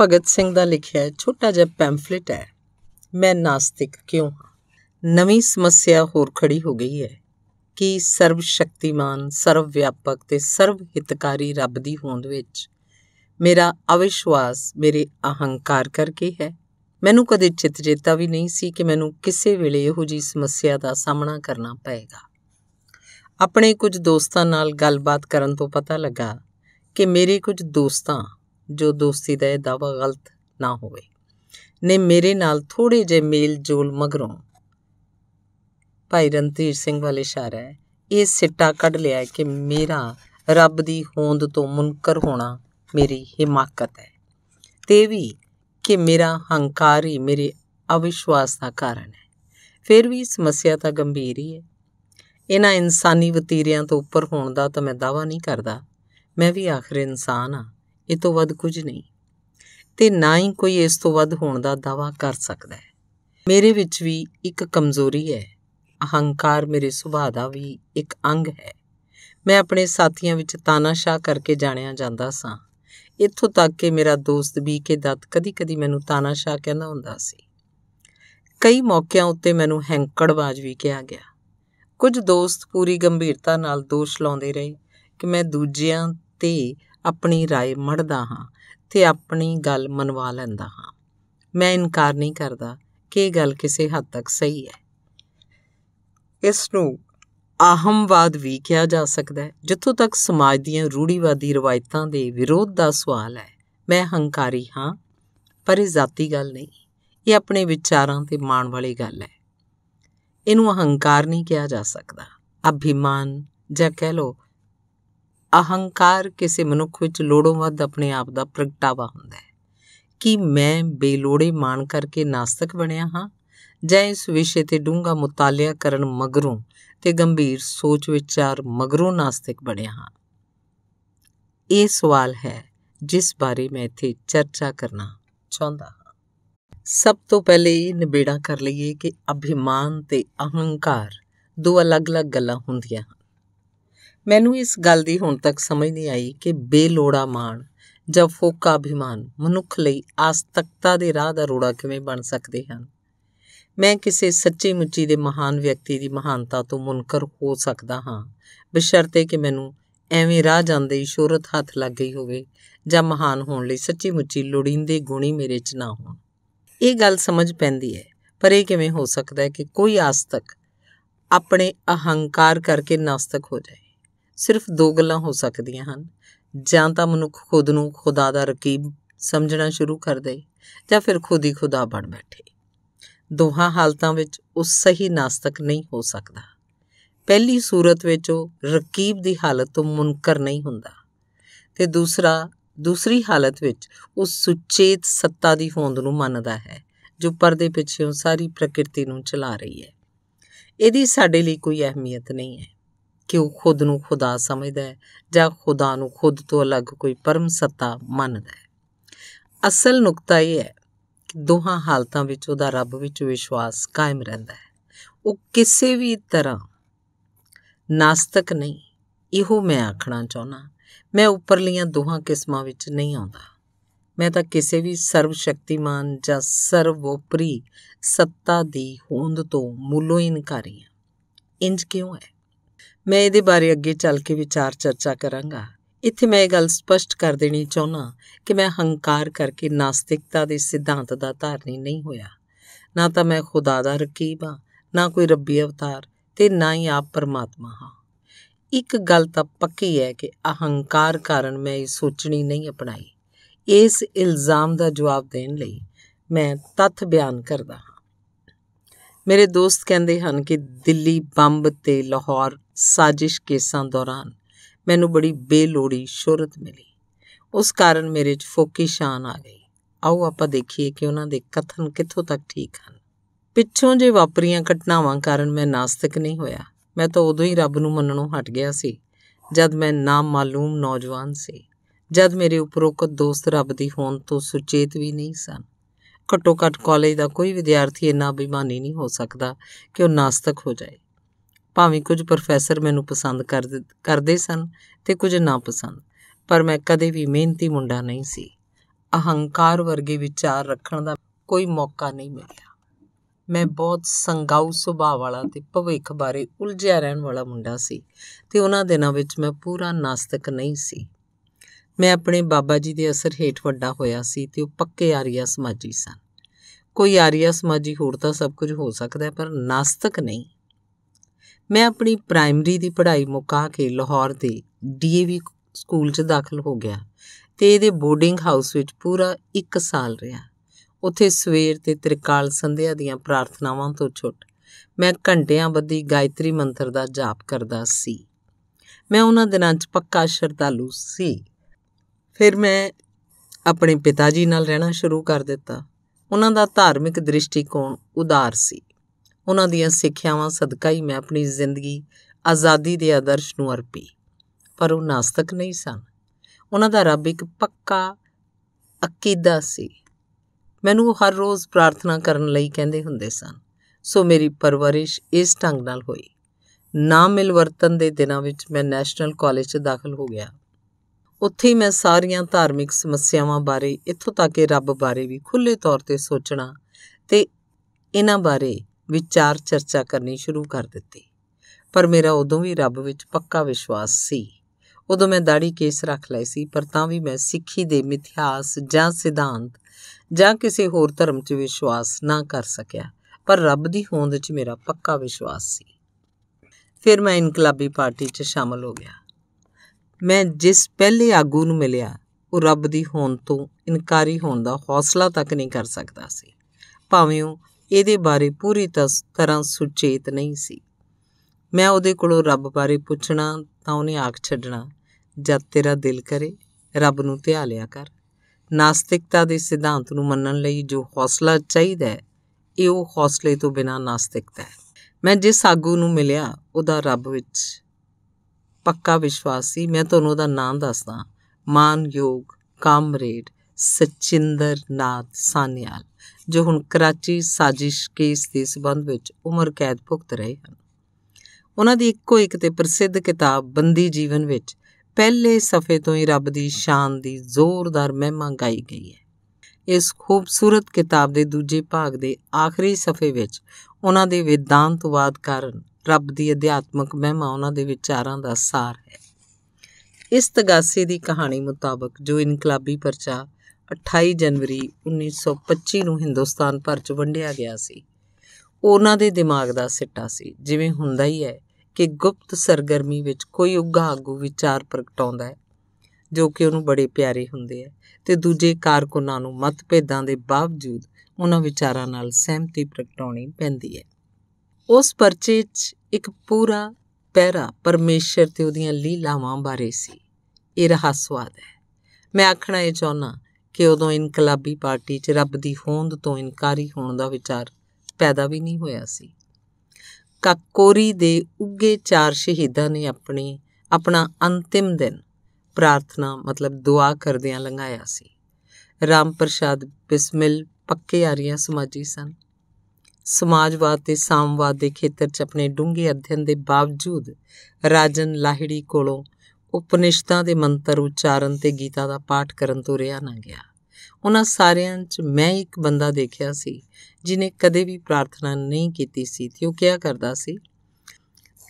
ਭਗਤ ਸਿੰਘ ਦਾ ਲਿਖਿਆ ਛੋਟਾ ਜਿਹਾ ਪੈਂਫਲੇਟ ਹੈ ਮੈਂ ਨਾਸਤਿਕ ਕਿਉਂ ਹਾਂ ਨਵੀਂ ਸਮੱਸਿਆ ਹੋਰ ਖੜੀ ਹੋ ਗਈ ਹੈ ਕਿ ਸਰਵ ਸ਼ਕਤੀਮਾਨ ਸਰਵ ਵਿਆਪਕ ਤੇ ਸਰਵ ਹਿਤਕਾਰੀ ਰੱਬ ਦੀ ਹੋਂਦ ਵਿੱਚ ਮੇਰਾ ਅਵਿਸ਼ਵਾਸ ਮੇਰੇ ਅਹੰਕਾਰ ਕਰਕੇ ਹੈ ਮੈਨੂੰ ਕਦੇ ਚਿਤਜੇਤਾ ਵੀ ਨਹੀਂ ਸੀ ਕਿ ਮੈਨੂੰ ਕਿਸੇ ਵੇਲੇ ਇਹੋ ਜੀ ਸਮੱਸਿਆ ਦਾ ਸਾਹਮਣਾ ਕਰਨਾ ਪਏਗਾ ਆਪਣੇ ਕੁਝ ਦੋਸਤਾਂ ਨਾਲ ਗੱਲਬਾਤ ਕਰਨ ਤੋਂ ਪਤਾ ਲੱਗਾ ਕਿ ਮੇਰੇ ਕੁਝ ਦੋਸਤਾਂ ਜੋ ਦੋਸਤੀ ਦਾ ਇਹ ਦਾਵਾ ਗਲਤ ਨਾ ਹੋਵੇ ਨੇ ਮੇਰੇ ਨਾਲ ਥੋੜੇ ਜੇ ਮੇਲ ਜੋਲ ਮਗਰੋਂ ਭਾਈ ਰਣਧੀਰ ਸਿੰਘ ਵਾਲੇ ਇਸ਼ਾਰਾ ਹੈ ਇਹ ਸਿੱਟਾ ਕੱਢ ਲਿਆ ਕਿ ਮੇਰਾ ਰੱਬ ਦੀ ਹੋਂਦ ਤੋਂ ਮੁਨਕਰ ਹੋਣਾ ਮੇਰੀ ਹਿਮਾਕਤ ਹੈ ਤੇ ਵੀ ਕਿ ਮੇਰਾ ਹੰਕਾਰ ਹੀ ਮੇਰੇ ਅਵਿਸ਼ਵਾਸ ਦਾ ਕਾਰਨ ਹੈ ਫਿਰ ਵੀ ਸਮੱਸਿਆ ਤਾਂ ਗੰਭੀਰ ਹੀ ਹੈ ਇਹਨਾਂ ਇਨਸਾਨੀ ਵਤੀਰਿਆਂ ਤੋਂ ਉੱਪਰ ਹੋਣ ਦਾ ਤਾਂ ਮੈਂ ਦਾਵਾ ਨਹੀਂ ਕਰਦਾ ਮੈਂ ਵੀ ਆਖਰ ਇਨਸਾਨ ਹਾਂ ਇਹ ਤੋਂ ਵੱਧ ਕੁਝ ਨਹੀਂ ਤੇ ਨਾ ਹੀ ਕੋਈ ਇਸ ਤੋਂ ਵੱਧ ਹੋਣ ਦਾ ਦਾਵਾ ਕਰ ਸਕਦਾ ਹੈ ਮੇਰੇ ਵਿੱਚ ਵੀ ਇੱਕ ਕਮਜ਼ੋਰੀ ਹੈ ਅਹੰਕਾਰ ਮੇਰੇ ਸੁਭਾਅ ਦਾ ਵੀ ਇੱਕ ਅੰਗ ਹੈ ਮੈਂ ਆਪਣੇ ਸਾਥੀਆਂ ਵਿੱਚ ਤਾਨਾਸ਼ਾਹ ਕਰਕੇ ਜਾਣਿਆ ਜਾਂਦਾ ਸਾਂ ਇੱਥੋਂ ਤੱਕ ਕਿ ਮੇਰਾ ਦੋਸਤ ਵੀ ਕੇ ਦੱਤ ਕਦੀ-ਕਦੀ ਮੈਨੂੰ ਤਾਨਾਸ਼ਾਹ ਕਹਿੰਦਾ ਹੁੰਦਾ ਸੀ ਕਈ ਮੌਕਿਆਂ ਉੱਤੇ ਮੈਨੂੰ ਹੈਂਕੜਬਾਜ਼ ਵੀ ਕਿਹਾ ਗਿਆ ਕੁਝ ਦੋਸਤ ਪੂਰੀ ਗੰਭੀਰਤਾ ਨਾਲ ਦੋਸ਼ ਲਾਉਂਦੇ ਰਹੇ ਕਿ ਮੈਂ ਦੂਜਿਆਂ ਤੇ ਆਪਣੀ رائے ਮੜਦਾ ਹਾਂ ਤੇ ਆਪਣੀ ਗੱਲ ਮੰਨਵਾ ਲੈਂਦਾ ਹਾਂ ਮੈਂ ਇਨਕਾਰ ਨਹੀਂ ਕਰਦਾ ਕਿ ਇਹ ਗੱਲ ਕਿਸੇ ਹੱਦ ਤੱਕ ਸਹੀ ਹੈ ਇਸ ਨੂੰ ਆਹਮਵਾਦ ਵੀ ਕਿਹਾ ਜਾ ਸਕਦਾ ਹੈ ਜਿੱਥੋਂ ਤੱਕ ਸਮਾਜ ਦੀਆਂ ਰੂੜੀਵਾਦੀ ਰਵਾਇਤਾਂ ਦੇ ਵਿਰੋਧ ਦਾ ਸਵਾਲ ਹੈ ਮੈਂ ਹੰਕਾਰੀ ਹਾਂ ਪਰ ਇਹ ਜ਼ਾਤੀ ਗੱਲ ਨਹੀਂ ਇਹ ਆਪਣੇ ਵਿਚਾਰਾਂ ਤੇ ਮਾਣ ਵਾਲੀ ਗੱਲ ਹੈ ਇਹਨੂੰ ਅਹੰਕਾਰ ਨਹੀਂ ਕਿਹਾ ਜਾ ਸਕਦਾ ਅਭਿਮਾਨ ਜਾਂ ਕਹਿ ਲੋ ਅਹੰਕਾਰ ਕਿਸੇ ਮਨੁੱਖ ਵਿੱਚ ਲੋੜੋਂ ਵੱਧ ਆਪਣੇ ਆਪ ਦਾ ਪ੍ਰਗਟਾਵਾ ਹੁੰਦਾ ਹੈ ਕਿ ਮੈਂ ਬੇਲੋੜੇ ਮਾਣ ਕਰਕੇ ਨਾਸਤਕ ਬਣਿਆ ਹਾਂ ਜਾਂ ਇਸ ਵਿਸ਼ੇ ਤੇ ਡੂੰਘਾ ਮੁਤਾਲਿਆ ਕਰਨ ਮਗਰੋਂ ਤੇ ਗੰਭੀਰ ਸੋਚ ਵਿਚਾਰ ਮਗਰੋਂ ਨਾਸਤਿਕ ਬਣਿਆ ਹਾਂ ਇਹ ਸਵਾਲ ਹੈ ਜਿਸ ਬਾਰੇ ਮੈਂ ਇੱਥੇ ਚਰਚਾ ਕਰਨਾ ਚਾਹੁੰਦਾ ਹਾਂ ਸਭ ਤੋਂ ਪਹਿਲੇ ਇਹ ਨਿਬੇੜਾ ਕਰ ਲਈਏ ਕਿ ਅਭਿਮਾਨ ਤੇ ਅਹੰਕਾਰ ਦੋ ਅਲੱਗ-ਅਲੱਗ ਗੱਲਾਂ ਹੁੰਦੀਆਂ ਹਨ ਮੈਨੂੰ ਇਸ ਗੱਲ ਦੀ ਹੁਣ ਤੱਕ ਸਮਝ ਨਹੀਂ ਆਈ ਕਿ ਬੇਲੋੜਾ ਮਾਣ ਜਾਂ ਫੋਕਾ ਅਭਿਮਾਨ ਮਨੁੱਖ ਲਈ ਆਸਤਕਤਾ ਦੇ ਰਾਹ ਦਾ ਰੋੜਾ ਕਿਵੇਂ ਬਣ ਸਕਦੇ ਹਨ ਮੈਂ ਕਿਸੇ ਸੱਚੀ ਮੁੱਚੀ ਦੇ ਮਹਾਨ ਵਿਅਕਤੀ ਦੀ ਮਹਾਨਤਾ ਤੋਂ ਮੁਨਕਰ ਹੋ ਸਕਦਾ ਹਾਂ ਬਸ਼ਰਤੇ ਕਿ ਮੈਨੂੰ ਐਵੇਂ ਰਾਹ ਜਾਂਦੇ ਹੀ ਸ਼ੋਹਰਤ ਹੱਥ ਲੱਗ ਗਈ ਹੋਵੇ ਜਾਂ ਮਹਾਨ ਹੋਣ ਲਈ ਸੱਚੀ ਮੁੱਚੀ ਲੋੜੀਂਦੇ ਗੁਣੀ ਮੇਰੇ 'ਚ ਨਾ ਹੋਣ ਇਹ ਗੱਲ ਸਮਝ ਪੈਂਦੀ ਹੈ ਪਰ ਇਹ ਕਿਵੇਂ ਹੋ ਸਕਦਾ ਹੈ ਕਿ ਕੋਈ ਆਸਤਕ ਆਪਣੇ ਅਹੰਕਾਰ ਕਰਕੇ ਨਾਸਤਕ ਹੋ ਜਾਏ ਸਿਰਫ ਦੋ ਗੱਲਾਂ ਹੋ ਸਕਦੀਆਂ ਹਨ ਜਾਂ ਤਾਂ ਮਨੁੱਖ ਖੁਦ ਨੂੰ ਖੁਦਾ ਦਾ ਰਕੀਬ ਸਮਝਣਾ ਸ਼ੁਰੂ ਕਰ ਦੇ ਜਾਂ ਫਿਰ ਖੁਦ ਹੀ ਖੁਦਾ ਬਣ ਬੈਠੇ ਦੋਹਾਂ ਹਾਲਤਾਂ ਵਿੱਚ ਉਹ ਸਹੀ ਨਾਸਤਕ ਨਹੀਂ ਹੋ ਸਕਦਾ ਪਹਿਲੀ ਸੂਰਤ ਵਿੱਚ ਉਹ ਰਕੀਬ ਦੀ ਹਾਲਤ ਤੋਂ ਮੁਨਕਰ ਨਹੀਂ ਹੁੰਦਾ ਤੇ ਦੂਸਰਾ ਦੂਸਰੀ ਹਾਲਤ ਵਿੱਚ ਉਹ ਸੁਚੇਤ ਸੱਤਾ ਦੀ ਹੋਂਦ ਨੂੰ ਮੰਨਦਾ ਹੈ ਜੋ ਪਰਦੇ ਪਿੱਛੇੋਂ ਸਾਰੀ ਪ੍ਰਕਿਰਤੀ ਨੂੰ ਚਲਾ ਰਹੀ ਹੈ ਇਹਦੀ ਸਾਡੇ ਲਈ ਕੋਈ ਅਹਿਮੀਅਤ ਨਹੀਂ ਹੈ ਕਿ ਉਹ ਖੁਦ ਨੂੰ ਖੁਦਾ ਸਮਝਦਾ ਹੈ ਜਾਂ ਖੁਦਾ ਨੂੰ ਖੁਦ ਤੋਂ ਅਲੱਗ ਕੋਈ ਪਰਮ ਸੱਤਾ ਮੰਨਦਾ ਹੈ ਅਸਲ ਨੁਕਤਾ ਇਹ ਹੈ ਕਿ ਦੋਹਾਂ ਹਾਲਤਾਂ ਵਿੱਚ ਉਹਦਾ ਰੱਬ ਵਿੱਚ ਵਿਸ਼ਵਾਸ ਕਾਇਮ ਰਹਿੰਦਾ ਹੈ ਉਹ ਕਿਸੇ ਵੀ ਤਰ੍ਹਾਂ ਨਾਸਤਕ ਨਹੀਂ ਇਹੋ ਮੈਂ ਆਖਣਾ ਚਾਹੁੰਦਾ ਮੈਂ ਉੱਪਰਲੀਆਂ ਦੋਹਾਂ ਕਿਸਮਾਂ ਵਿੱਚ ਨਹੀਂ ਆਉਂਦਾ ਮੈਂ ਤਾਂ ਕਿਸੇ ਵੀ ਸਰਵ ਸ਼ਕਤੀਮਾਨ ਜਾਂ ਸਰਵੋਪਰੀ ਸੱਤਾ ਦੀ ਹੋਂਦ ਤੋਂ ਮੂਲੋਂ ਇਨਕਾਰੀ ਹਾਂ ਇੰਜ ਕਿਉਂ ਹੈ ਮੈਂ ਇਹਦੇ ਬਾਰੇ ਅੱਗੇ ਚੱਲ ਕੇ ਵਿਚਾਰ ਚਰਚਾ ਕਰਾਂਗਾ ਇੱਥੇ ਮੈਂ ਇਹ ਗੱਲ ਸਪਸ਼ਟ ਕਰ ਦੇਣੀ ਚਾਹੁੰਦਾ ਕਿ ਮੈਂ ਹੰਕਾਰ ਕਰਕੇ ਨਾਸਤਿਕਤਾ ਦੇ ਸਿਧਾਂਤ ਦਾ ਧਾਰਨੀ ਨਹੀਂ ਹੋਇਆ ਨਾ ਤਾਂ ਮੈਂ ਖੁਦਾ ਦਾ ਰਕੀਬ ਹਾਂ ਨਾ ਕੋਈ ਰੱਬੀ ਅਵਤਾਰ ਤੇ ਨਾ ਹੀ ਆਪ ਪਰਮਾਤਮਾ ਹਾਂ ਇੱਕ ਗੱਲ ਤਾਂ ਪੱਕੀ ਹੈ ਕਿ ਅਹੰਕਾਰ ਕਾਰਨ ਮੈਂ ਇਹ ਸੋਚਣੀ ਨਹੀਂ ਅਪਣਾਈ ਇਸ ਇਲਜ਼ਾਮ ਦਾ ਜਵਾਬ ਦੇਣ ਲਈ ਮੈਂ ਤੱਥ ਬਿਆਨ ਕਰਦਾ ਮੇਰੇ ਦੋਸਤ ਕਹਿੰਦੇ ਹਨ ਕਿ ਦਿੱਲੀ ਬੰਬ ਤੇ ਲਾਹੌਰ ਸਾਜ਼ਿਸ਼ ਕੇਸਾਂ ਦੌਰਾਨ ਮੈਨੂੰ ਬੜੀ ਬੇਲੋੜੀ ਸ਼ੋਹਰਤ ਮਿਲੀ ਉਸ ਕਾਰਨ ਮੇਰੇ 'ਚ ਫੋਕੀ ਸ਼ਾਨ ਆ ਗਈ ਆਓ ਆਪਾਂ ਦੇਖੀਏ ਕਿ ਉਹਨਾਂ ਦੇ ਕਥਨ ਕਿੱਥੋਂ ਤੱਕ ਠੀਕ ਹਨ ਪਿੱਛੋਂ ਜੇ ਵਾਪਰੀਆਂ ਘਟਨਾਵਾਂ ਕਾਰਨ ਮੈਂ ਨਾਸਤਿਕ ਨਹੀਂ ਹੋਇਆ ਮੈਂ ਤਾਂ ਉਦੋਂ ਹੀ ਰੱਬ ਨੂੰ ਮੰਨਣੋਂ ਹਟ ਗਿਆ ਸੀ ਜਦ ਮੈਂ ਮਾਲੂਮ ਨੌਜਵਾਨ ਸੀ ਜਦ ਮੇਰੇ ਉਪਰੋਕਤ ਦੋਸਤ ਰੱਬ ਦੀ ਹੋਣ ਤੋਂ ਸੁਚੇਤ ਵੀ ਨਹੀਂ ਸਨ ਘੱਟੋ ਘੱਟ ਕਾਲਜ ਦਾ ਕੋਈ ਵਿਦਿਆਰਥੀ ਇੰਨਾ ਬੇਈਮਾਨੀ ਨਹੀਂ ਹੋ ਸਕਦਾ ਕਿ ਉਹ ਨਾਸਤਕ ਹੋ ਜਾਏ ਭਾਵੇਂ ਕੁਝ ਪ੍ਰੋਫੈਸਰ ਮੈਨੂੰ ਪਸੰਦ ਕਰਦੇ ਸਨ ਤੇ ਕੁਝ ਨਾ ਪਸੰਦ ਪਰ ਮੈਂ ਕਦੇ ਵੀ ਮਿਹਨਤੀ ਮੁੰਡਾ ਨਹੀਂ ਸੀ ਅਹੰਕਾਰ ਵਰਗੇ ਵਿਚਾਰ ਰੱਖਣ ਦਾ ਕੋਈ ਮੌਕਾ ਨਹੀਂ ਮਿਲਿਆ ਮੈਂ ਬਹੁਤ ਸੰਗਾਉ ਸੁਭਾਅ ਵਾਲਾ ਤੇ ਭਵਿੱਖ ਬਾਰੇ ਉਲਝਿਆ ਰਹਿਣ ਵਾਲਾ ਮੁੰਡਾ ਸੀ ਤੇ ਉਹਨਾਂ ਦਿਨਾਂ ਵਿੱਚ ਮੈਂ ਪੂਰਾ ਨਾਸਤਕ ਨਹੀਂ ਸੀ ਮੈਂ ਆਪਣੇ ਬਾਬਾ ਜੀ ਦੇ ਅਸਰ ਹੇਠ ਵੱਡਾ ਹੋਇਆ ਸੀ ਤੇ ਉਹ ਪੱਕੇ ਆਰੀਆ ਸਮਾਜੀ ਸਨ ਕੋਈ ਆਰੀਆ ਸਮਾਜੀ ਹੋਰ ਤਾਂ ਸਭ ਕੁਝ ਹੋ ਸਕਦਾ ਪਰ ਨਾਸਤਕ ਨਹੀਂ ਮੈਂ ਆਪਣੀ ਪ੍ਰਾਇਮਰੀ ਦੀ ਪੜ੍ਹਾਈ ਮੁਕਾ ਕੇ ਲਾਹੌਰ ਦੇ ਡੀਏਵੀ ਸਕੂਲ 'ਚ ਦਾਖਲ ਹੋ ਗਿਆ ਤੇ ਇਹਦੇ ਬੋਰਡਿੰਗ ਹਾਊਸ ਵਿੱਚ ਪੂਰਾ 1 ਸਾਲ ਰਿਹਾ ਉੱਥੇ ਸਵੇਰ ਤੇ ਤ੍ਰਿਕਾਲ ਸੰਧਿਆ ਦੀਆਂ ਪ੍ਰਾਰਥਨਾਵਾਂ ਤੋਂ ਛੁੱਟ ਮੈਂ ਘੰਟਿਆਂ ਬੱਧੀ ਗਾਇਤਰੀ ਮੰਤਰ ਦਾ ਜਾਪ ਕਰਦਾ ਸੀ ਮੈਂ ਉਹਨਾਂ ਦਿਨਾਂ 'ਚ ਪੱਕਾ ਸ਼ਰਧਾਲੂ ਸੀ ਫਿਰ ਮੈਂ ਆਪਣੇ ਪਿਤਾ ਜੀ ਨਾਲ ਰਹਿਣਾ ਸ਼ੁਰੂ ਕਰ ਦਿੱਤਾ ਉਹਨਾਂ ਦਾ ਧਾਰਮਿਕ ਦ੍ਰਿਸ਼ਟੀਕੋਣ ਉਦਾਰ ਸੀ ਉਹਨਾਂ ਦੀਆਂ ਸਿੱਖਿਆਵਾਂ ਸਦਕਾ ਹੀ ਮੈਂ ਆਪਣੀ ਜ਼ਿੰਦਗੀ ਆਜ਼ਾਦੀ ਦੇ ਆਦਰਸ਼ ਨੂੰ ਅਰਪੀ ਪਰ ਉਹ ਨਾਸਤਕ ਨਹੀਂ ਸਨ ਉਹਨਾਂ ਦਾ ਰੱਬ ਇੱਕ ਪੱਕਾ ਅਕੀਦਾ ਸੀ ਮੈਨੂੰ ਹਰ ਰੋਜ਼ ਪ੍ਰਾਰਥਨਾ ਕਰਨ ਲਈ ਕਹਿੰਦੇ ਹੁੰਦੇ ਸਨ ਸੋ ਮੇਰੀ ਪਰਵਰਿਸ਼ ਇਸ ਢੰਗ ਨਾਲ ਹੋਈ ਨਾ ਮਿਲ ਵਰਤਨ ਦੇ ਦਿਨਾਂ ਵਿੱਚ ਮੈਂ ਨੈਸ਼ਨਲ ਕਾਲਜ 'ਚ ਦਾਖਲ ਹੋ ਗਿਆ ਉੱਥੇ ਮੈਂ ਸਾਰੀਆਂ ਧਾਰਮਿਕ ਸਮੱਸਿਆਵਾਂ ਬਾਰੇ ਇੱਥੋਂ ਤੱਕ ਕਿ ਰੱਬ ਬਾਰੇ ਵੀ ਖੁੱਲੇ ਤੌਰ ਤੇ ਸੋਚਣਾ ਤੇ ਇਹਨਾਂ ਬਾਰੇ ਵਿਚਾਰ ਚਰਚਾ ਕਰਨੀ ਸ਼ੁਰੂ ਕਰ ਦਿੱਤੀ ਪਰ ਮੇਰਾ ਉਦੋਂ ਵੀ ਰੱਬ ਵਿੱਚ ਪੱਕਾ ਵਿਸ਼ਵਾਸ ਸੀ ਉਦੋਂ ਮੈਂ ਦਾੜੀ ਕੇਸ ਰੱਖ ਲੈ ਸੀ ਪਰ ਤਾਂ ਵੀ ਮੈਂ ਸਿੱਖੀ ਦੇ ਮਿਥਿਆਸ ਜਾਂ ਸਿਧਾਂਤ ਜਾਂ ਕਿਸੇ ਹੋਰ ਧਰਮ 'ਚ ਵਿਸ਼ਵਾਸ ਨਾ ਕਰ ਸਕਿਆ ਪਰ ਰੱਬ ਦੀ ਹੋਂਦ 'ਚ ਮੇਰਾ ਪੱਕਾ ਵਿਸ਼ਵਾਸ ਸੀ ਫਿਰ ਮੈਂ ਇਨਕਲਾਬੀ ਪਾਰਟੀ 'ਚ ਸ਼ਾਮਲ ਹੋ ਗਿਆ ਮੈਂ ਜਿਸ ਪਹਿਲੇ ਆਗੂ ਨੂੰ ਮਿਲਿਆ ਉਹ ਰੱਬ ਦੀ ਹੋਣ ਤੋਂ ਇਨਕਾਰੀ ਹੋਣ ਦਾ ਹੌਸਲਾ ਤੱਕ ਨਹੀਂ ਕਰ ਸਕਦਾ ਸੀ ਭਾਵੇਂ ਉਹ ਇਹਦੇ ਬਾਰੇ ਪੂਰੀ ਤਰ੍ਹਾਂ ਸੁਚੇਤ ਨਹੀਂ ਸੀ ਮੈਂ ਉਹਦੇ ਕੋਲੋਂ ਰੱਬ ਬਾਰੇ ਪੁੱਛਣਾ ਤਾਂ ਉਹਨੇ ਆਖ ਛੱਡਣਾ ਜਦ ਤੇਰਾ ਦਿਲ ਕਰੇ ਰੱਬ ਨੂੰ ਧਿਆ ਲਿਆ ਕਰ ਨਾਸਤਿਕਤਾ ਦੇ ਸਿਧਾਂਤ ਨੂੰ ਮੰਨਣ ਲਈ ਜੋ ਹੌਸਲਾ ਚਾਹੀਦਾ ਹੈ ਇਹ ਉਹ ਹੌਸਲੇ ਤੋਂ ਬਿਨਾ ਨਾਸਤਿਕਤਾ ਹੈ ਮੈਂ ਜਿਸ ਆਗੂ ਨੂੰ ਮਿਲਿਆ ਉਹਦਾ ਰੱਬ ਵਿੱਚ ਪੱਕਾ ਵਿਸ਼ਵਾਸ ਸੀ ਮੈਂ ਤੁਹਾਨੂੰ ਉਹਦਾ ਨਾਮ ਦੱਸਦਾ ਮਾਨਯੋਗ ਕਾਮਰੇਡ ਸਚਿੰਦਰ ਨਾਥ ਸਾਨਿਆਲ ਜੋ ਹੁਣ ਕਰਾਚੀ ਸਾਜ਼ਿਸ਼ ਕੇਸ ਦੇ ਸਬੰਧ ਵਿੱਚ ਉਮਰ ਕੈਦ ਭੁਗਤ ਰਹੇ ਹਨ ਉਹਨਾਂ ਦੀ ਇੱਕੋ ਇੱਕ ਤੇ ਪ੍ਰਸਿੱਧ ਕਿਤਾਬ ਬੰਦੀ ਜੀਵਨ ਵਿੱਚ ਪਹਿਲੇ ਸਫ਼ੇ ਤੋਂ ਹੀ ਰੱਬ ਦੀ ਸ਼ਾਨ ਦੀ ਜ਼ੋਰਦਾਰ ਮਹਿਮਾ ਗਾਈ ਗਈ ਹੈ ਇਸ ਖੂਬਸੂਰਤ ਕਿਤਾਬ ਦੇ ਦੂਜੇ ਭਾਗ ਦੇ ਆਖਰੀ ਸਫ਼ੇ ਵਿੱਚ ਉਹਨਾਂ ਦੇ ਵਿਦਾਂਤਵਾਦ ਕਾਰਨ ਰੱਬ ਦੀ ਅਧਿਆਤਮਕ ਮਹਿਮਾ ਉਹਨਾਂ ਦੇ ਵਿਚਾਰਾਂ ਦਾ ਸਾਰ ਹੈ ਇਸ ਤਗਾਸੇ ਦੀ ਕਹਾਣੀ ਮੁਤਾਬਕ ਜੋ ਇਨਕਲਾਬੀ ਪਰਚਾ 28 ਜਨਵਰੀ 1925 ਨੂੰ ਹਿੰਦੁਸਤਾਨ ਭਰ ਚ ਵੰਡਿਆ ਗਿਆ ਸੀ ਉਹਨਾਂ ਦੇ ਦਿਮਾਗ ਦਾ ਸਿੱਟਾ ਸੀ ਜਿਵੇਂ ਹੁੰਦਾ ਹੀ ਹੈ ਕਿ ਗੁਪਤ ਸਰਗਰਮੀ ਵਿੱਚ ਕੋਈ ਉੱਗਾ ਆਗੂ ਵਿਚਾਰ ਪ੍ਰਗਟਾਉਂਦਾ ਹੈ ਜੋ ਕਿ ਉਹਨੂੰ ਬੜੇ ਪਿਆਰੇ ਹੁੰਦੇ ਆ ਤੇ ਦੂਜੇ ਕਾਰਕੁਨਾਂ ਨੂੰ ਮਤਭੇਦਾਂ ਦੇ ਬਾਵਜੂਦ ਉਹਨਾਂ ਵਿਚਾਰਾਂ ਨਾਲ ਸਹਿਮਤੀ ਪ੍ਰਗਟਾਉਣੀ ਪੈਂਦੀ ਹੈ ਉਸ ਪਰਚੇ 'ਚ ਇੱਕ ਪੂਰਾ ਪੈਰਾ ਪਰਮੇਸ਼ਰ ਤੇ ਉਹਦੀਆਂ ਲੀਲਾਵਾਂ ਬਾਰੇ ਸੀ ਇਹ ਰਹੱਸਵਾਦ ਹੈ ਮੈਂ ਆਖਣਾ ਇਹ ਚਾਹਨਾ ਕਿ ਉਦੋਂ ਇਨਕਲਾਬੀ ਪਾਰਟੀ 'ਚ ਰੱਬ ਦੀ ਹੋਂਦ ਤੋਂ ਇਨਕਾਰੀ ਹੋਣ ਦਾ ਵਿਚਾਰ ਪੈਦਾ ਵੀ ਨਹੀਂ ਹੋਇਆ ਸੀ ਕਾਕੋਰੀ ਦੇ ਉੱਗੇ ਚਾਰ ਸ਼ਹੀਦਾਂ ਨੇ ਆਪਣੇ ਆਪਣਾ ਅੰਤਿਮ ਦਿਨ ਪ੍ਰਾਰਥਨਾ ਮਤਲਬ ਦੁਆ ਕਰਦਿਆਂ ਲੰਘਾਇਆ ਸੀ ਰਾਮ ਪ੍ਰਸ਼ਾਦ ਬਿਸਮਿਲ ਪੱਕੇ ਆਰੀਆ ਸਮਾਜੀ ਸਨ ਸਮਾਜਵਾਦ ਤੇ ਸਾਮਵਾਦ ਦੇ ਖੇਤਰ 'ਚ ਆਪਣੇ ਡੂੰਘੇ ਅਧਿਐਨ ਦੇ ਬਾਵਜੂਦ ਰਾਜਨ ਲਾਹੜੀ ਕੋਲੋਂ ਉਪਨਿਸ਼ਦਾਂ ਦੇ ਮੰਤਰ ਉਚਾਰਨ ਤੇ ਗੀਤਾ ਦਾ ਪਾਠ ਕਰਨ ਤੋਂ ਰਿਹਾ ਨਾ ਗਿਆ ਉਹਨਾਂ ਸਾਰਿਆਂ 'ਚ ਮੈਂ ਇੱਕ ਬੰਦਾ ਦੇਖਿਆ ਸੀ ਜਿਨੇ ਕਦੇ ਵੀ ਪ੍ਰਾਰਥਨਾ ਨਹੀਂ ਕੀਤੀ ਸੀ ਤੇ ਉਹ ਕਿਹਾ ਕਰਦਾ ਸੀ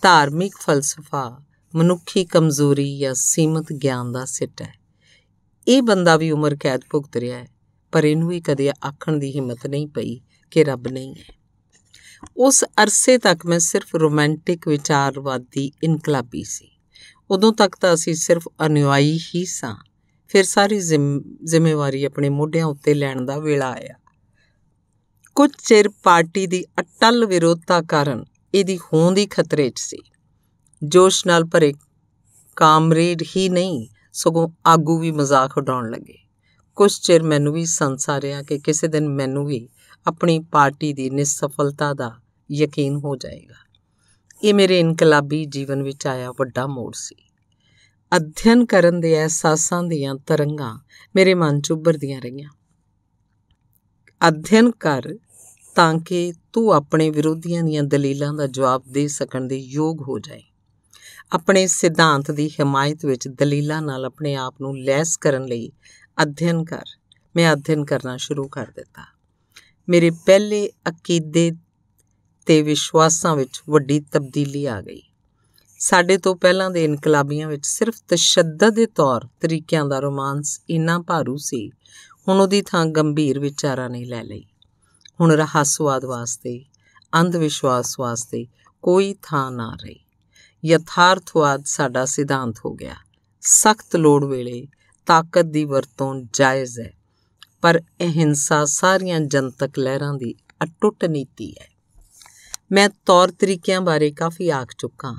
ਧਾਰਮਿਕ ਫਲਸਫਾ ਮਨੁੱਖੀ ਕਮਜ਼ੋਰੀ ਜਾਂ ਸੀਮਤ ਗਿਆਨ ਦਾ ਸਿੱਟ ਹੈ ਇਹ ਬੰਦਾ ਵੀ ਉਮਰ ਕੈਦ ਭੁਗਤ ਰਿਹਾ ਹੈ ਪਰ ਇਹਨੂੰ ਵੀ ਕਦੇ ਆਖਣ ਦੀ ਹਿੰਮਤ ਨਹੀਂ ਪਈ ਕਿ ਰੱਬ ਨਹੀਂ ਹੈ ਉਸ ਅਰਸੇ ਤੱਕ ਮੈਂ ਸਿਰਫ ਰੋਮਾਂਟਿਕ ਵਿਚਾਰਵਾਦੀ ਇਨਕਲਾਬੀ ਸੀ ਉਦੋਂ ਤੱਕ ਤਾਂ ਅਸੀਂ ਸਿਰਫ ਅਨੁਯਾਈ ਹੀ ਸਾਂ ਫਿਰ ਸਾਰੀ ਜ਼ਿੰਮੇਵਾਰੀ ਆਪਣੇ ਮੋਢਿਆਂ ਉੱਤੇ ਲੈਣ ਦਾ ਵੇਲਾ ਆਇਆ ਕੁਝ ਚਿਰ ਪਾਰਟੀ ਦੀ ਅਟਲ ਵਿਰੋਧਤਾ ਕਾਰਨ ਇਹਦੀ ਹੋਂਦ ਹੀ ਖਤਰੇ 'ਚ ਸੀ ਜੋਸ਼ ਨਾਲ ਭਰੇ ਕਾਮਰੇਡ ਹੀ ਨਹੀਂ ਸਗੋਂ ਆਗੂ ਵੀ ਮਜ਼ਾਕ ਉਡਾਉਣ ਲੱਗੇ ਕੁਝ ਚਿਰ ਮੈਨੂੰ ਵੀ ਸੰਸਾਰਿਆ ਕਿ ਕਿਸੇ ਦਿਨ ਮੈਨੂੰ ਵੀ ਆਪਣੀ ਪਾਰਟੀ ਦੀ ਨਿਸਫਲਤਾ ਦਾ ਯਕੀਨ ਹੋ ਜਾਏਗਾ ਇਹ ਮੇਰੇ ਇਨਕਲਾਬੀ ਜੀਵਨ ਵਿੱਚ ਆਇਆ ਵੱਡਾ ਮੋੜ ਸੀ ਅਧਿਐਨ ਕਰਨ ਦੇ ਅਹਿਸਾਸਾਂ ਦੀਆਂ ਤਰੰਗਾਂ ਮੇਰੇ ਮਨ 'ਚ ਉੱਭਰਦੀਆਂ ਰਹੀਆਂ ਅਧਿਐਨ ਕਰ ਤਾਂ ਕਿ ਤੂੰ ਆਪਣੇ ਵਿਰੋਧੀਆਂ ਦੀਆਂ ਦਲੀਲਾਂ ਦਾ ਜਵਾਬ ਦੇ ਸਕਣ ਦੇ ਯੋਗ ਹੋ ਜਾਏ ਆਪਣੇ ਸਿਧਾਂਤ ਦੀ ਹਮਾਇਤ ਵਿੱਚ ਦਲੀਲਾਂ ਨਾਲ ਆਪਣੇ ਆਪ ਨੂੰ ਲੈਸ ਕਰਨ ਲਈ ਅਧਿਐਨ ਕਰ ਮੈਂ ਅਧਿਐਨ ਕਰਨਾ ਸ਼ੁਰੂ ਕਰ ਦਿੱਤਾ ਮੇਰੇ ਪਹਿਲੇ ਅਕੀਦੇ ਤੇ ਵਿਸ਼ਵਾਸਾਂ ਵਿੱਚ ਵੱਡੀ ਤਬਦੀਲੀ ਆ ਗਈ ਸਾਡੇ ਤੋਂ ਪਹਿਲਾਂ ਦੇ ਇਨਕਲਾਬੀਆਂ ਵਿੱਚ ਸਿਰਫ ਤਸ਼ੱਦਦ ਦੇ ਤੌਰ ਤਰੀਕਿਆਂ ਦਾ ਰੋਮਾਂਸ ਇੰਨਾ ਭਾਰੂ ਸੀ ਹੁਣ ਉਹਦੀ ਥਾਂ ਗੰਭੀਰ ਵਿਚਾਰਾਂ ਨੇ ਲੈ ਲਈ ਹੁਣ ਰਹੱਸਵਾਦ ਵਾਸਤੇ ਅੰਧ ਵਿਸ਼ਵਾਸ ਵਾਸਤੇ ਕੋਈ ਥਾਂ ਨਾ ਰਹੀ ਯਥਾਰਥਵਾਦ ਸਾਡਾ ਸਿਧਾਂਤ ਹੋ ਗਿਆ ਸਖਤ ਲੋੜ ਵੇਲੇ ਤਾਕਤ ਦੀ ਵਰਤੋਂ ਜਾਇਜ਼ ਹੈ ਪਰ ਅਹਿੰਸਾ ਸਾਰੀਆਂ ਜਨਤਕ ਲਹਿਰਾਂ ਦੀ ਅਟੁੱਟ ਨੀਤੀ ਹੈ ਮੈਂ ਤੌਰ ਤਰੀਕਿਆਂ ਬਾਰੇ ਕਾਫੀ ਆਖ ਚੁੱਕਾ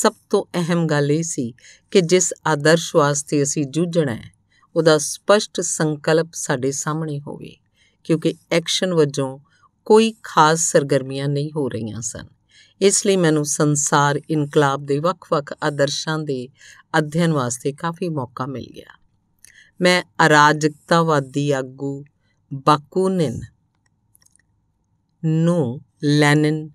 ਸਭ ਤੋਂ ਅਹਿਮ ਗੱਲ ਇਹ ਸੀ ਕਿ ਜਿਸ ਆਦਰਸ਼ ਵਾਸਤੇ ਅਸੀਂ ਜੂਝਣਾ ਹੈ ਉਹਦਾ ਸਪਸ਼ਟ ਸੰਕਲਪ ਸਾਡੇ ਸਾਹਮਣੇ ਹੋਵੇ ਕਿਉਂਕਿ ਐਕਸ਼ਨ ਵਜੋਂ ਕੋਈ ਖਾਸ ਸਰਗਰਮੀਆਂ ਨਹੀਂ ਹੋ ਰਹੀਆਂ ਸਨ ਇਸ ਲਈ ਮੈਨੂੰ ਸੰਸਾਰ ਇਨਕਲਾਬ ਦੇ ਵੱਖ-ਵੱਖ ਆਦਰਸ਼ਾਂ ਦੇ ਅਧਿਐਨ ਵਾਸਤੇ ਕਾਫੀ ਮੌਕਾ ਮਿਲ ਗਿਆ ਮੈਂ ਅਰਾਜਕਤਾਵਾਦੀ ਆਗੂ ਬਾਕੂਨਿਨ ਨੂੰ ਲੈਨਨ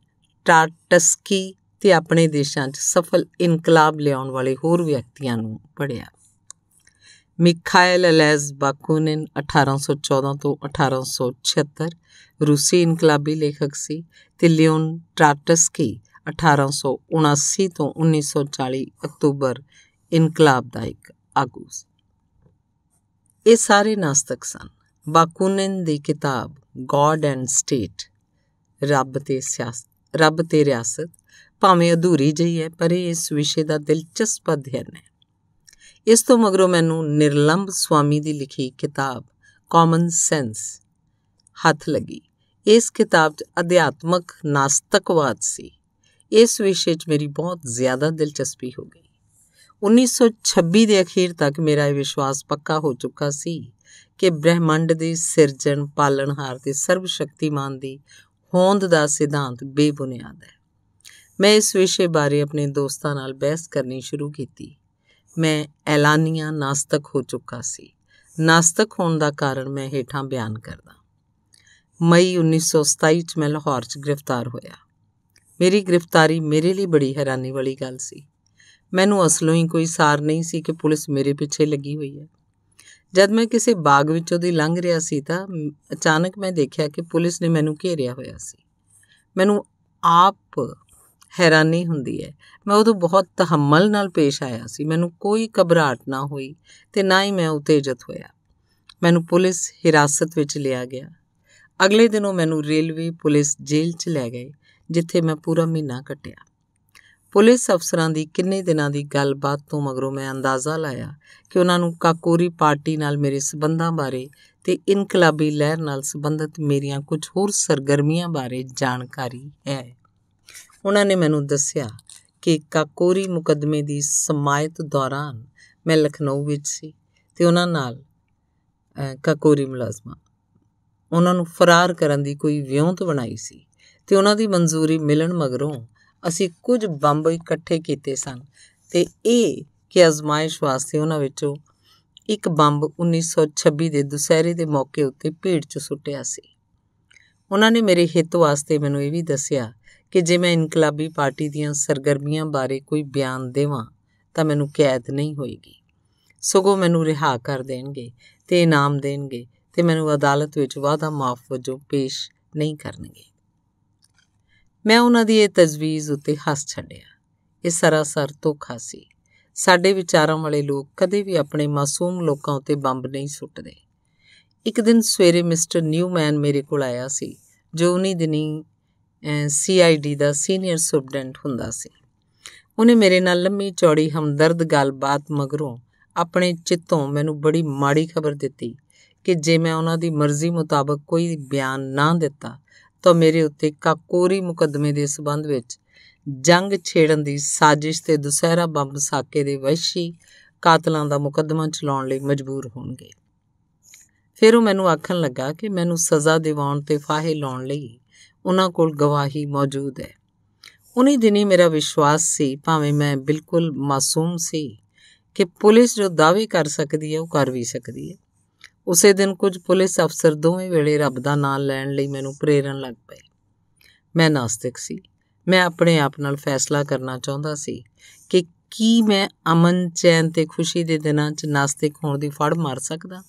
ਟਾਰਟਸਕੀ ਤੇ ਆਪਣੇ ਦੇਸ਼ਾਂ 'ਚ ਸਫਲ ਇਨਕਲਾਬ ਲਿਆਉਣ ਵਾਲੇ ਹੋਰ ਵਿਅਕਤੀਆਂ ਨੂੰ ਪੜਿਆ ਮਿਖਾਇਲ ਅਲੈਸ ਬਾਕੂਨਿਨ 1814 ਤੋਂ 1876 ਰੂਸੀ ਇਨਕਲਾਬੀ ਲੇਖਕ ਸੀ ਤੇ ਲਿਓਨ ਟਾਰਟਸਕੀ 1879 ਤੋਂ 1940 ਅਕਤੂਬਰ ਇਨਕਲਾਬ ਦਾ ਇੱਕ ਆਗੂ ਸੀ ਇਹ ਸਾਰੇ ਨਾਸਤਕ ਸਨ ਬਾਕੂਨਿਨ ਦੀ ਕਿਤਾਬ ਗੋਡ ਐਂਡ ਸਟੇਟ ਰੱਬ ਤੇ ਸਿਆਸਤ ਰੱਬ ਤੇ ਰਿਆਸਤ ਭਾਵੇਂ ਅਧੂਰੀ ਜਈ ਹੈ ਪਰ ਇਹ ਇਸ ਵਿਸ਼ੇ ਦਾ ਦਿਲਚਸਪ ਅਧਿਐਨ ਹੈ ਇਸ ਤੋਂ ਮਗਰੋਂ ਮੈਨੂੰ ਨਿਰਲੰਬ ਸਵਾਮੀ ਦੀ ਲਿਖੀ ਕਿਤਾਬ ਕਾਮਨ ਸੈਂਸ ਹੱਥ ਲੱਗੀ ਇਸ ਕਿਤਾਬ 'ਚ ਅਧਿਆਤਮਕ ਨਾਸਤਕਵਾਦ ਸੀ ਇਸ ਵਿਸ਼ੇ 'ਚ ਮੇਰੀ ਬਹੁਤ ਜ਼ਿਆਦਾ ਦਿਲਚਸਪੀ ਹੋ ਗਈ 1926 ਦੇ ਅਖੀਰ ਤੱਕ ਮੇਰਾ ਇਹ ਵਿਸ਼ਵਾਸ ਪੱਕਾ ਹੋ ਚੁੱਕਾ ਸੀ ਕਿ ਬ੍ਰਹਿਮੰਡ ਦੇ ਸਿਰਜਣ ਪਾਲਣਹਾਰ ਤੇ ਸਰਵਸ਼ਕਤੀਮਾਨ ਦੀ ਹੋਂਦ ਦਾ ਸਿਧਾਂਤ ਬੇਬੁਨਿਆਦ ਹੈ ਮੈਂ ਇਸ ਵਿਸ਼ੇ ਬਾਰੇ ਆਪਣੇ ਦੋਸਤਾਂ ਨਾਲ ਬਹਿਸ ਕਰਨੀ ਸ਼ੁਰੂ ਕੀਤੀ ਮੈਂ ਐਲਾਨੀਆਂ ਨਾਸਤਕ ਹੋ ਚੁੱਕਾ ਸੀ ਨਾਸਤਕ ਹੋਣ ਦਾ ਕਾਰਨ ਮੈਂ ਹੇਠਾਂ ਬਿਆਨ ਕਰਦਾ ਮਈ 1927 ਮੈਂ ਲਾਹੌਰ ਚ ਗ੍ਰਿਫਤਾਰ ਹੋਇਆ ਮੇਰੀ ਗ੍ਰਿਫਤਾਰੀ ਮੇਰੇ ਲਈ ਬੜੀ ਹੈਰਾਨੀ ਵਾਲੀ ਗੱਲ ਸੀ ਮੈਨੂੰ ਅਸਲੋਂ ਹੀ ਕੋਈ ਸਾਰ ਨਹੀਂ ਸੀ ਕਿ ਪੁਲਿਸ ਮੇਰੇ ਪਿੱਛੇ ਲੱਗੀ ਹੋਈ ਹੈ ਜਦ ਮੈਂ ਕਿਸੇ ਬਾਗ ਵਿੱਚੋਂ ਦੀ ਲੰਘ ਰਿਹਾ ਸੀ ਤਾਂ ਅਚਾਨਕ ਮੈਂ ਦੇਖਿਆ ਕਿ ਪੁਲਿਸ ਨੇ ਮੈਨੂੰ ਘੇਰਿਆ ਹੋਇਆ ਸੀ ਮੈਨੂੰ ਆਪ ਹੈਰਾਨੀ ਹੁੰਦੀ ਹੈ ਮੈਂ ਉਦੋਂ ਬਹੁਤ ਤਹਮਲ ਨਾਲ ਪੇਸ਼ ਆਇਆ ਸੀ ਮੈਨੂੰ ਕੋਈ ਘਬਰਾਹਟ ਨਾ ਹੋਈ ਤੇ ਨਾ ਹੀ ਮੈਂ ਉਤੇਜਿਤ ਹੋਇਆ ਮੈਨੂੰ ਪੁਲਿਸ ਹਿਰਾਸਤ ਵਿੱਚ ਲਿਆ ਗਿਆ ਅਗਲੇ ਦਿਨ ਉਹ ਮੈਨੂੰ ਰੇਲਵੇ ਪੁਲਿਸ ਜੇਲ੍ਹ 'ਚ ਲੈ ਗਏ ਜਿੱਥੇ ਮੈਂ ਪੂਰਾ ਮਹੀਨਾ ਕੱਟਿਆ ਪੁਲਿਸ ਅਫਸਰਾਂ ਦੀ ਕਿੰਨੇ ਦਿਨਾਂ ਦੀ ਗੱਲਬਾਤ ਤੋਂ ਮਗਰੋਂ ਮੈਂ ਅੰਦਾਜ਼ਾ ਲਾਇਆ ਕਿ ਉਹਨਾਂ ਨੂੰ ਕਾਕੋਰੀ ਪਾਰਟੀ ਨਾਲ ਮੇਰੇ ਸਬੰਧਾਂ ਬਾਰੇ ਤੇ ਇਨਕਲਾਬੀ ਲਹਿਰ ਨਾਲ ਸੰਬੰਧਿਤ ਮੇਰੀਆਂ ਕੁਝ ਹੋਰ ਸਰਗਰਮੀਆਂ ਬਾਰੇ ਜਾਣਕਾਰੀ ਹੈ ਉਹਨਾਂ ਨੇ ਮੈਨੂੰ ਦੱਸਿਆ ਕਿ ਕਾਕੋਰੀ ਮੁਕਦਮੇ ਦੀ ਸਮਾਇਤ ਦੌਰਾਨ ਮੈਂ ਲਖਨਊ ਵਿੱਚ ਸੀ ਤੇ ਉਹਨਾਂ ਨਾਲ ਕਾਕੋਰੀ ਮੁਲਾਜ਼ਮਾਂ ਉਹਨਾਂ ਨੂੰ ਫਰਾਰ ਕਰਨ ਦੀ ਕੋਈ ਵਿਉਂਤ ਬਣਾਈ ਸੀ ਤੇ ਉਹਨਾਂ ਦੀ ਮਨਜ਼ੂਰੀ ਮਿਲਣ ਮਗਰੋਂ ਅਸੀਂ ਕੁਝ ਬੰਬ ਇਕੱਠੇ ਕੀਤੇ ਸਨ ਤੇ ਇਹ ਕਿ ਅਜ਼ਮਾਇਸ਼ ਵਾਸਤੇ ਉਹਨਾਂ ਵਿੱਚੋਂ ਇੱਕ ਬੰਬ 1926 ਦੇ ਦੁਸਹਿਰੇ ਦੇ ਮੌਕੇ ਉੱਤੇ ਭੀੜ 'ਚ ਸੁੱਟਿਆ ਸੀ ਉਹਨਾਂ ਨੇ ਮੇਰੇ ਹਿੱਤ ਵਾਸਤੇ ਮੈਨੂੰ ਇਹ ਵੀ ਦੱਸਿਆ ਕਿ ਜੇ ਮੈਂ ਇਨਕਲਾਬੀ ਪਾਰਟੀ ਦੀਆਂ ਸਰਗਰਮੀਆਂ ਬਾਰੇ ਕੋਈ ਬਿਆਨ ਦੇਵਾਂ ਤਾਂ ਮੈਨੂੰ ਕੈਦ ਨਹੀਂ ਹੋਏਗੀ ਸਗੋਂ ਮੈਨੂੰ ਰਿਹਾ ਕਰ ਦੇਣਗੇ ਤੇ ਇਨਾਮ ਦੇਣਗੇ ਤੇ ਮੈਨੂੰ ਅਦਾਲਤ ਵਿੱਚ ਵਾਅਦਾ ਮਾਫ ਵਜੋਂ ਪੇਸ਼ ਨਹੀਂ ਕਰਨਗੇ ਮੈਂ ਉਹਨਾਂ ਦੀ ਇਹ ਤਜਵੀਜ਼ ਉੱਤੇ ਹੱਸ ਛੱਡਿਆ ਇਹ ਸਰਾਸਰ ਧੋਖਾ ਸੀ ਸਾਡੇ ਵਿਚਾਰਾਂ ਵਾਲੇ ਲੋਕ ਕਦੇ ਵੀ ਆਪਣੇ ਮਾਸੂਮ ਲੋਕਾਂ ਉੱਤੇ ਬੰਬ ਨਹੀਂ ਸੁੱਟਦੇ ਇੱਕ ਦਿਨ ਸਵੇਰੇ ਮਿਸਟਰ ਨਿਊਮੈਨ ਮੇਰੇ ਕੋਲ ਆਇਆ ਸੀ ਜੋ ਉਨੀ ਦਿਨੀ ਸੀਆਈਡੀ ਦਾ ਸੀਨੀਅਰ ਸੁਪਰਡੈਂਟ ਹੁੰਦਾ ਸੀ ਉਹਨੇ ਮੇਰੇ ਨਾਲ ਲੰਮੀ ਚੌੜੀ ਹਮਦਰਦ ਗੱਲਬਾਤ ਮਗਰੋਂ ਆਪਣੇ ਚਿੱਤੋਂ ਮੈਨੂੰ ਬੜੀ ਮਾੜੀ ਖਬਰ ਦਿੱਤੀ ਕਿ ਜੇ ਮੈਂ ਉਹਨਾਂ ਦੀ ਮਰਜ਼ੀ ਮੁਤਾਬਕ ਕੋਈ ਬਿਆਨ ਨਾ ਦਿੱਤਾ ਤਾਂ ਮੇਰੇ ਉੱਤੇ ਕਾਕੋਰੀ ਮੁਕਦਮੇ ਦੇ ਸਬੰਧ ਵਿੱਚ ਜੰਗ ਛੇੜਨ ਦੀ ਸਾਜ਼ਿਸ਼ ਤੇ ਦੁਸਹਿਰਾ ਬੰਬ ਸਾਕੇ ਦੇ ਵੈਸ਼ੀ ਕਾਤਲਾਂ ਦਾ ਮੁਕਦਮਾ ਚਲਾਉਣ ਲਈ ਮਜਬੂਰ ਹੋਣਗੇ ਫਿਰ ਉਹ ਮੈਨੂੰ ਆਖਣ ਲੱਗਾ ਕਿ ਮੈਨੂੰ ਸਜ਼ਾ ਦਿਵਾਉਣ ਤੇ ਫਾਹੇ ਲਾਉਣ ਲਈ ਉਹਨਾਂ ਕੋਲ ਗਵਾਹੀ ਮੌਜੂਦ ਹੈ ਉਨੀ ਦਿਨੀ ਮੇਰਾ ਵਿਸ਼ਵਾਸ ਸੀ ਭਾਵੇਂ ਮੈਂ ਬਿਲਕੁਲ ਮਾਸੂਮ ਸੀ ਕਿ ਪੁਲਿਸ ਜੋ ਦਾਅਵੇ ਕਰ ਸਕਦੀ ਹੈ ਉਹ ਕਰ ਵੀ ਸਕਦੀ ਹੈ ਉਸੇ ਦਿਨ ਕੁਝ ਪੁਲਿਸ ਅਫਸਰ ਦੋਵੇਂ ਵੇਲੇ ਰੱਬ ਦਾ ਨਾਮ ਲੈਣ ਲਈ ਮੈਨੂੰ ਪ੍ਰੇਰਨ ਲੱਗ ਪਏ ਮੈਂ ਨਾਸਤਿਕ ਸੀ ਮੈਂ ਆਪਣੇ ਆਪ ਨਾਲ ਫੈਸਲਾ ਕਰਨਾ ਚਾਹੁੰਦਾ ਸੀ ਕਿ ਕੀ ਮੈਂ ਅਮਨ ਚੈਨ ਤੇ ਖੁਸ਼ੀ ਦੇ ਦਿਨਾਂ 'ਚ ਨਾਸਤਿਕ ਹੋਣ ਦੀ ਫੜ ਮਾਰ ਸਕਦਾ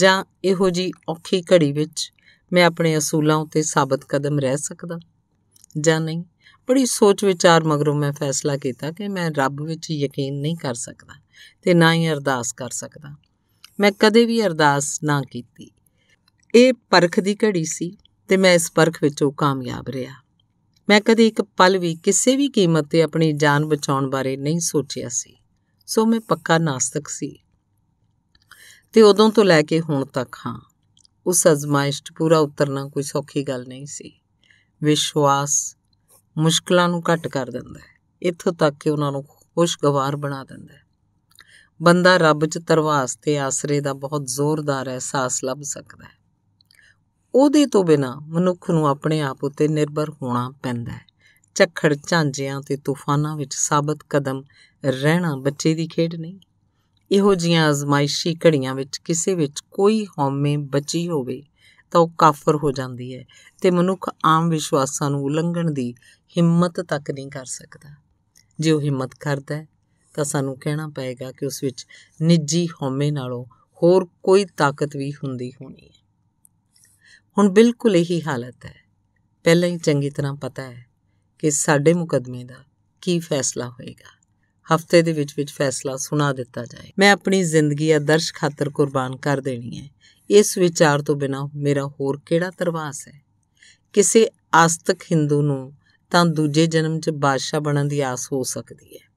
ਜਾਂ ਇਹੋ ਜੀ ਔਖੀ ਘੜੀ ਵਿੱਚ ਮੈਂ ਆਪਣੇ ਅਸੂਲਾਂ ਉੱਤੇ ਸਾਬਤ ਕਦਮ ਰਹਿ ਸਕਦਾ ਜਾਂ ਨਹੀਂ ਬੜੀ ਸੋਚ ਵਿਚਾਰ ਮਗਰੋਂ ਮੈਂ ਫੈਸਲਾ ਕੀਤਾ ਕਿ ਮੈਂ ਰੱਬ ਵਿੱਚ ਯਕੀਨ ਨਹੀਂ ਕਰ ਸਕਦਾ ਤੇ ਨਾ ਹੀ ਅਰਦਾਸ ਕਰ ਸਕਦਾ ਮੈਂ ਕਦੇ ਵੀ ਅਰਦਾਸ ਨਾ ਕੀਤੀ ਇਹ ਪਰਖ ਦੀ ਘੜੀ ਸੀ ਤੇ ਮੈਂ ਇਸ ਪਰਖ ਵਿੱਚੋਂ ਕਾਮਯਾਬ ਰਿਹਾ ਮੈਂ ਕਦੇ ਇੱਕ ਪਲ ਵੀ ਕਿਸੇ ਵੀ ਕੀਮਤ ਤੇ ਆਪਣੀ ਜਾਨ ਬਚਾਉਣ ਬਾਰੇ ਨਹੀਂ ਸੋਚਿਆ ਸੀ ਸੋ ਮੈਂ ਪੱਕਾ ਨਾਸਤਕ ਸੀ ਤੇ ਉਦੋਂ ਤੋਂ ਲੈ ਕੇ ਹੁਣ ਤੱਕ ਹਾਂ ਉਸ ਅਜ਼ਮਾਇਸ਼ ਪੂਰਾ ਉਤਰਨਾ ਕੋਈ ਸੌਖੀ ਗੱਲ ਨਹੀਂ ਸੀ ਵਿਸ਼ਵਾਸ ਮੁਸ਼ਕਲਾਂ ਨੂੰ ਘਟ ਕਰ ਦਿੰਦਾ ਹੈ ਇੱਥੋਂ ਤੱਕ ਕਿ ਉਹਨਾਂ ਨੂੰ ਖੁਸ਼ਗਵਾਰ ਬਣਾ ਦਿੰਦਾ ਹੈ ਬੰਦਾ ਰੱਬ 'ਚ ਤਰਵਾਸ ਤੇ ਆਸਰੇ ਦਾ ਬਹੁਤ ਜ਼ੋਰਦਾਰ ਅਹਿਸਾਸ ਲੱਭ ਸਕਦਾ ਹੈ ਉਹਦੇ ਤੋਂ ਬਿਨਾ ਮਨੁੱਖ ਨੂੰ ਆਪਣੇ ਆਪ ਉੱਤੇ ਨਿਰਭਰ ਹੋਣਾ ਪੈਂਦਾ ਹੈ ਝੱਖੜ ਝਾਂਜਿਆਂ ਤੇ ਤੂਫਾਨਾਂ ਵਿੱਚ ਸਾਬਤ ਕਦਮ ਰਹਿਣਾ ਬੱਚੇ ਦੀ ਖੇਡ ਨਹੀਂ ਇਹੋ ਜੀਆਂ ਅਜ਼ਮਾਇਸ਼ੀ ਘੜੀਆਂ ਵਿੱਚ ਕਿਸੇ ਵਿੱਚ ਕੋਈ ਹਉਮੈ ਬਚੀ ਹੋਵੇ ਤਾਂ ਉਹ ਕਾਫਰ ਹੋ ਜਾਂਦੀ ਹੈ ਤੇ ਮਨੁੱਖ ਆਮ ਵਿਸ਼ਵਾਸਾਂ ਨੂੰ ਉਲੰਘਣ ਦੀ ਹਿੰਮਤ ਤੱਕ ਨਹੀਂ ਕਰ ਸਕਦਾ ਜੇ ਉਹ ਹਿੰਮਤ ਕਰਦਾ ਹੈ ਤਾਂ ਸਾਨੂੰ ਕਹਿਣਾ ਪਏਗਾ ਕਿ ਉਸ ਵਿੱਚ ਨਿੱਜੀ ਹਉਮੈ ਨਾਲੋਂ ਹੋਰ ਕੋਈ ਤਾਕਤ ਵੀ ਹੁੰਦੀ ਹੋਣੀ ਹੈ ਹੁਣ ਬਿਲਕੁਲ ਇਹੀ ਹਾਲਤ ਹੈ ਪਹਿਲਾਂ ਹੀ ਚੰਗੀ ਤਰ੍ਹਾਂ ਪਤਾ ਹੈ ਕਿ ਸਾਡੇ ਮੁਕਦਮੇ ਦਾ ਕੀ ਫੈਸਲਾ ਹੋਏਗਾ ਹਫਤੇ ਦੇ ਵਿੱਚ ਵਿੱਚ ਫੈਸਲਾ ਸੁਣਾ ਦਿੱਤਾ ਜਾਏ ਮੈਂ ਆਪਣੀ ਜ਼ਿੰਦਗੀ ਆਦਰਸ਼ ਖਾਤਰ ਕੁਰਬਾਨ ਕਰ ਦੇਣੀ ਹੈ ਇਸ ਵਿਚਾਰ ਤੋਂ ਬਿਨਾ ਮੇਰਾ ਹੋਰ ਕਿਹੜਾ ਤਰਵਾਸ ਹੈ ਕਿਸੇ ਆਸਤਕ Hindu ਨੂੰ ਤਾਂ ਦੂਜੇ ਜਨਮ 'ਚ ਬਾਦਸ਼ਾਹ ਬਣਨ ਦੀ ਆਸ ਹੋ ਸਕਦੀ ਹੈ